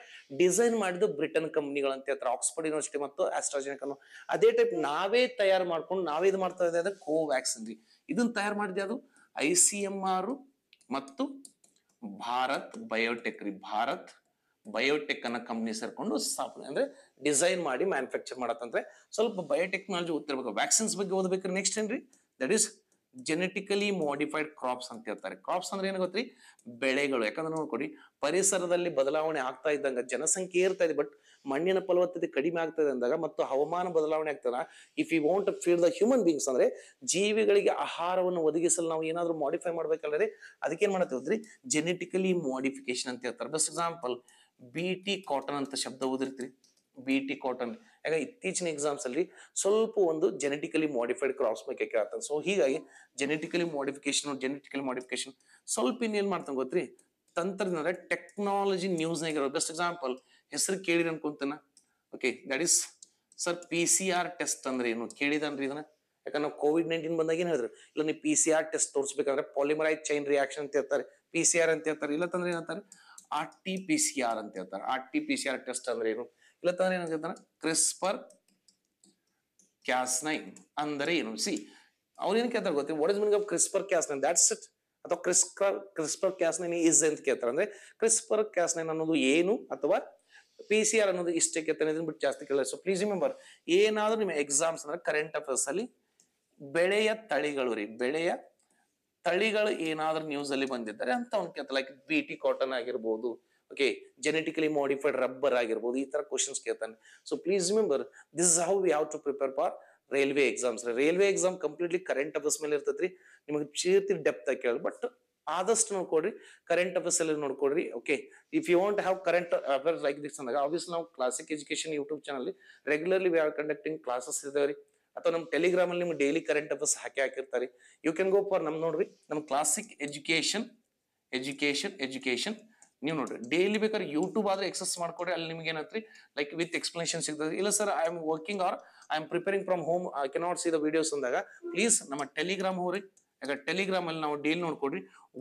ಡಿಸೈನ್ ಮಾಡಿದ್ದು ಬ್ರಿಟನ್ ಕಂಪ್ನಿಗಳು ಅಂತ ಹೇಳ್ತಾರೆ ಆಕ್ಸ್ಫರ್ಡ್ ಯೂನಿವರ್ಸಿಟಿ ಮತ್ತು ಆಸ್ಟ್ರಾಜೆನಿಕ್ ಅದೇ ಟೈಪ್ ನಾವೇ ತಯಾರು ಮಾಡ್ಕೊಂಡು ನಾವೇ ಇದು ಮಾಡ್ತಾ ಇದ್ದೇವೆ ಅಂದ್ರೆ ಕೋವ್ಯಾಕ್ಸಿನ್ ರೀ ಇದನ್ನ ತಯಾರು ಮಾಡಿದೆ ಅದು ಐ ಸಿ ಎಂ ಆರ್ ಮತ್ತು ಭಾರತ್ ಬಯೋಟೆಕ್ ರೀ ಭಾರತ್ ಬಯೋಟೆಕ್ ಅನ್ನ ಕಂಪ್ನಿ ಸೇರ್ಕೊಂಡು ಸ್ಥಾಪನೆ ಅಂದ್ರೆ ಡಿಸೈನ್ ಮಾಡಿ ಮ್ಯಾನುಫ್ಯಾಕ್ಚರ್ ಮಾಡತ್ತಂದ್ರೆ ಸ್ವಲ್ಪ ಬಯೋಟೆಕ್ನಾಲಜಿ ಓದ್ತಿರ್ಬೇಕು ವ್ಯಾಕ್ಸಿನ್ಸ್ ಬಗ್ಗೆ ಓದ್ಬೇಕು ನೆಕ್ಸ್ಟ್ ಏನ್ರಿ that is genetically modified crops ಅಂತ ಹೇಳ್ತಾರೆ ಕ್ರಾಪ್ಸ್ ಅಂದ್ರೆ ಏನ್ ಗೊತ್ತ್ರಿ ಬೆಳೆಗಳು ಯಾಕಂದ್ರೆ ನೋಡ್ಕೊಡಿ ಪರಿಸರದಲ್ಲಿ ಬದಲಾವಣೆ ಆಗ್ತಾ ಇದ್ದಂಗ ಜನಸಂಖ್ಯೆ ಏರ್ತಾ ಇದೆ ಬಟ್ ಮಣ್ಣಿನ ಫಲವತ್ತತೆ ಕಡಿಮೆ ಇದೆ ಅಂದಾಗ ಮತ್ತು ಹವಾಮಾನ ಬದಲಾವಣೆ ಆಗ್ತದ if you want feed the human beings ಅಂದ್ರೆ ಜೀವಿಗಳಿಗೆ ಆಹಾರವನ್ನು ಒದಗಿಸಲು ನಾವು ಏನಾದ್ರು ಮಾಡಿಫೈ ಮಾಡ್ಬೇಕಲ್ಲದೆ ಅದಕ್ಕೆ ಏನ್ ಗೊತ್ತ್ರಿ ಜೆನೆಟಿಕಲಿ ಮಾಡಿಫಿಕೇಶನ್ ಅಂತ ಹೇಳ್ತಾರೆ best example B T cotton ಅಂತ ಶಬ್ದ ಓದಿರ್ತೀರಿ ಬಿ ಕಾಟನ್ ಯಾಕಂದ್ರೆ ಇತ್ತೀಚಿನ ಎಕ್ಸಾಮ್ಸ್ ಅಲ್ಲಿ ಸ್ವಲ್ಪ ಒಂದು ಜೆನೆಟಿಕಲಿ ಮಾಡಿಫೈಡ್ ಕ್ರಾಪ್ಸ್ ಬಗ್ಗೆ ಕೇಳ್ತಾರೆ ಸೊ ಹೀಗಾಗಿ ಜೆನೆಟಿಕಲಿ ಮಾಡಿಫಿಕೇಶನ್ ಜೆನೆಟಿಕಲಿ ಮಾಡಿಫಿಕೇಶನ್ ಸ್ವಲ್ಪ ಇನ್ನೇನ್ ಮಾಡ್ತಾನೆ ಗೊತ್ತ್ರಿ ತಂತ್ರಜ್ಞಾನ ಟೆಕ್ನಾಲಜಿ ನ್ಯೂಸ್ ನಾಗಿರೋ ಬೆಸ್ಟ್ ಎಕ್ಸಾಂಪಲ್ ಹೆಸರು ಕೇಳಿದ ಅನ್ಕೊಂತಾನ okay that is sir P C R test ಅಂದ್ರೆ ಏನು ಕೇಳಿದನ್ರಿ ಇದನ್ನ ಯಾಕಂದ್ರೆ ನಾವು ಕೋವಿಡ್ ನೈನ್ಟೀನ್ ಬಂದಾಗ ಏನ್ ಹೇಳಿದ್ರು ಇಲ್ಲ ನೀವು ಪಿ ಸಿ ಆರ್ ಟೆಸ್ಟ್ ತೋರಿಸ್ಬೇಕಂದ್ರೆ ಪಾಲಿಮರೈಡ್ ಚೈನ್ ರಿಯಾಕ್ಷನ್ ಅಂತ ಹೇಳ್ತಾರೆ ಪಿ ಸಿ ಆರ್ ಅಂತ ಹೇಳ್ತಾರೆ ಇಲ್ಲ ತಂದ್ರೆ ಏನಂತಾರೆ R T P C R ಅಂತ ಹೇಳ್ತಾರೆ R T P C R test ಅಂದ್ರೆ ಏನು ಇಲ್ಲ ಏನಂತ ಹೇಳ್ತಾರೆ ಕ್ರಿಸ್ಪರ್ ಕ್ಯಾಸ್ ನೈನ್ ಅಂದರೆ ಏನು ಸಿ ಅವ್ರು ಏನ್ ಕೇಳ್ತಾರೆ ಗೊತ್ತಿ what is meaning of CRISPR Cas nine that's it ಅಥವಾ CRISPR CRISPR Cas nine is ಅಂತ ಕೇಳ್ತಾರೆ ಅಂದ್ರೆ ಕ್ರಿಸ್ಪರ್ ಕ್ಯಾಸ್ ನೈನ್ ಅನ್ನೋದು ಏನು ಅಥವಾ ಪಿ ಸಿ ಆರ್ ಅನ್ನೋದು ಇಷ್ಟೇ ಕೇಳ್ತಾನೆ ಇದನ್ನ ಬಿಟ್ಟು ಜಾಸ್ತಿ ಕೇಳಿಲ್ಲ ಸೊ ಪ್ಲೀಸ್ ರಿಮೆಂಬರ್ ಏನಾದ್ರೂ ನಿಮ್ಮ ಎಕ್ಸಾಮ್ಸ್ ಅಂದ್ರೆ ಕರೆಂಟ್ ಅಫೇರ್ಸ್ ಅಲ್ಲಿ ಬೆಳೆಯ ತಳಿಗಳು ರೀ ಬೆಳೆಯ ತಳಿಗಳು ಏನಾದ್ರೂ ನ್ಯೂಸ್ ಅಲ್ಲಿ ಬಂದಿದ್ದಾರೆ ಅಂತ ಒಂದು ಲೈಕ್ ಬಿ ಟಿ ಕಾಟನ್ ಆಗಿರ್ಬೋದು ಓಕೆ ಜೆನೆಟಿಕಲಿ ಮಾಡಿಫೈಡ್ ರಬ್ಬರ್ ಆಗಿರ್ಬೋದು ಈ ತರ ಕ್ವಶನ್ಸ್ ಕೇಳ್ತಾನೆ so please remember this is how we have to prepare for railway exams railway exam completely current affairs ಮೇಲೆ ಇರ್ತೈತ್ರಿ ನಿಮಗೆ ಚೀರ್ತಿ ಡೆಪ್ತ್ ಆಗಿ ಕೇಳಿ ಬಟ್ ಆದಷ್ಟು ನೋಡ್ಕೊಡ್ರಿ ಕರೆಂಟ್ ಅಫೇರ್ಸ್ ಅಲ್ಲಿ ನೋಡ್ಕೊಡ್ರಿ okay if you want have current affairs like this ಅಂದಾಗ ಆಬ್ವಿಯಸ್ ನಾವು classic education YouTube channel regularly we are conducting classes ಇದಾವೆ ರೀ ಅಥವಾ ನಮ್ಮ ಟೆಲಿಗ್ರಾಮ್ ಅಲ್ಲಿ ನಿಮ್ಗೆ ಡೈಲಿ ಕರೆಂಟ್ ಅಫೇರ್ಸ್ ಹಾಕಿ ಹಾಕಿರ್ತಾರೆ ಯು ಕ್ಯಾನ್ ಗೋ ಫಾರ್ ನಮ್ ನೋಡ್ರಿ ನಮ್ ಕ್ಲಾಸಿಕ್ ಎಜುಕೇಶನ್ ಎಜುಕೇಶನ್ ಎಜುಕೇಶನ್ ನೀವು ನೋಡ್ರಿ ಡೈಲಿ ಬೇಕಾದ್ರೆ ಯೂಟ್ಯೂಬ್ ಆದ್ರೆ ಎಕ್ಸಸ್ ಮಾಡ್ಕೊಡ್ರಿ ಅಲ್ಲಿ ನಿಮ್ಗೆ ಏನತ್ರಿ ಲೈಕ್ ವಿತ್ ಎಕ್ಸ್ಪ್ಲನೇಷನ್ ಸಿಗ್ತದೆ ಇಲ್ಲ sir I am working or I am preparing from home I cannot see the videos ಅಂದಾಗ ಪ್ಲೀಸ್ ನಮ್ಮ ಟೆಲಿಗ್ರಾಮ್ ಹೋಗ್ರಿ ಯಾಕೆ ಟೆಲಿಗ್ರಾಮ್ ಅಲ್ಲಿ ನಾವು ಡೈಲಿ ನೋಡ್ಕೊಡ್ರಿ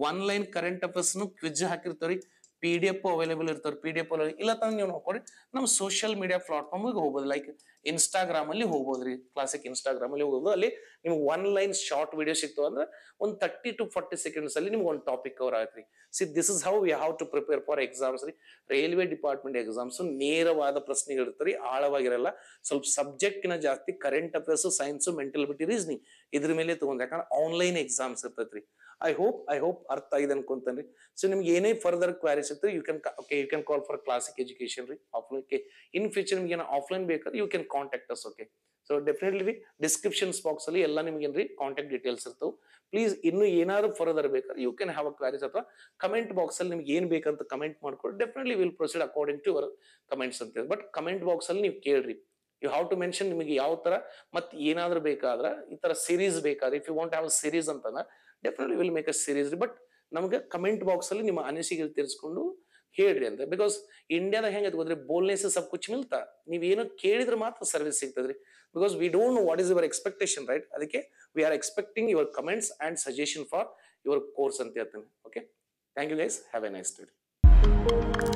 one line current affairs quiz ಹಾಕಿರ್ತಾವ್ರಿ ಪಿ ಡಿ ಎಫ್ ಅವೈಲೇಬಲ್ ಇರ್ತಾರೆ ಪಿ ಡಿ ಎಫ್ ಇಲ್ಲ ತಂದ್ರೆ ನೀವು ನೋಡ್ಕೊಡ್ರಿ ನಮ್ಮ ಸೋಷಿಯಲ್ ಮೀಡಿಯಾ ಪ್ಲಾಟ್ಫಾರ್ಮ್ ಹೋಗ್ಬೋದು ಲೈಕ್ ಇನ್ಸ್ಟಾಗ್ರಾಮ್ ಅಲ್ಲಿ ಹೋಗ್ಬೋದ್ರಿ ಕ್ಲಾಸಿಕ್ ಇನ್ಸ್ಟಾಗ್ರಾಮ್ ಅಲ್ಲಿ ಹೋಗೋದು ಅಲ್ಲಿ ನಿಮ್ಗೆ ಒನ್ ಲೈನ್ ಶಾರ್ಟ್ ವಿಡಿಯೋ ಸಿಕ್ತು ಅಂದ್ರೆ ಒಂದು ತರ್ಟಿ ಟು ಫಾರ್ಟಿ ಸೆಕೆಂಡ್ಸ್ ಅಲ್ಲಿ ನಿಮ್ಗೆ ಒಂದು ಟಾಪಿಕ್ ಕವರ್ ಆಗತ್ರಿ see this is how you how to prepare for exams ರೀ ರೈಲ್ವೆ ಡಿಪಾರ್ಟ್ಮೆಂಟ್ ಎಕ್ಸಾಮ್ಸ್ ನೇರವಾದ ಪ್ರಶ್ನೆಗಳಿರ್ತಾರೆ ಆಳವಾಗಿರಲ್ಲ ಸ್ವಲ್ಪ ಸಬ್ಜೆಕ್ಟಿನ ಜಾಸ್ತಿ current affairs science mentality reasoning ಇದ್ರ ಮೇಲೆ ತಗೊಂಡ್ ಯಾಕಂದ್ರೆ ಆನ್ಲೈನ್ ಎಕ್ಸಾಮ್ಸ್ ಇರ್ತೈತ್ರಿ ಐ ಹೋಪ್ ಐ ಹೋಪ್ ಅರ್ಥ ಆಗಿದೆ ಅನ್ಕೊಂತಾನೆ ಸೊ ನಿಮ್ಗೆ ಏನೇ ಫರ್ದರ್ ಕ್ವಾರೀಸ್ ಇತ್ತು you can okay you can call for classic education ರೀ ಆಫ್ಲೈನ್ ಇನ್ ಫ್ಯೂಚರ್ ನಿಮ್ಗೆ ಏನೋ ಆಫ್ಲೈನ್ ಬೇಕಾದ್ರೆ you can contact us okay so definitely descriptions box ಅಲ್ಲಿ ಎಲ್ಲ ನಿಮ್ಗೆ ಏನ್ರಿ ಕಾಂಟ್ಯಾಕ್ಟ್ ಡೀಟೇಲ್ಸ್ ಇರ್ತವೆ ಪ್ಲೀಸ್ ಇನ್ನು ಏನಾದ್ರು ಫರ್ದರ್ ಬೇಕಾದ್ರೆ you can have a queries ಅಥವಾ ಕಮೆಂಟ್ ಬಾಕ್ಸ್ ಅಲ್ಲಿ ನಿಮ್ಗೆ ಏನ್ ಬೇಕಂತ ಕಮೆಂಟ್ ಮಾಡ್ಕೊಂಡು definitely will proceed according to our comments ಅಂತ ಬಟ್ ಕಮೆಂಟ್ ಬಾಕ್ಸ್ ಅಲ್ಲಿ ನೀವು ಕೇಳ್ರಿ ಯು ಹಾವ್ ಟು ಮೆನ್ಷನ್ ನಿಮಗೆ ಯಾವ ತರ ಮತ್ತೆ ಏನಾದ್ರು ಬೇಕಾದ್ರೆ ಈ ತರ ಸೀರೀಸ್ ಬೇಕಾದ್ರೆ if you want have series ಅಂತಂದ್ರೆ definitely will make a series but ನಮಗೆ ಕಮೆಂಟ್ ಬಾಕ್ಸ್ ಅಲ್ಲಿ ನಿಮ್ಮ ಅನಿಸಿಕೆ ತಿಳಿಸ್ಕೊಂಡು ಹೇಳ್ರಿ ಅಂತ ಬಿಕಾಸ್ ಇಂಡಿಯಾದಾಗ ಹೆಂಗ್ ಗೊತ್ತ್ರಿ ಬೋಲ್ನೆಸ್ ಸಬ್ ಕುಚ್ ಮಿಲ್ತಾ ನೀವೇನು ಕೇಳಿದ್ರೆ ಮಾತ್ರ ಸರ್ವಿಸ್ ಸಿಗ್ತದ್ರಿ because we don't know what is your expectation right ಅದಕ್ಕೆ we are expecting your comments and suggestion for your course ಅಂತ ಹೇಳ್ತೇನೆ okay thank you guys have a nice day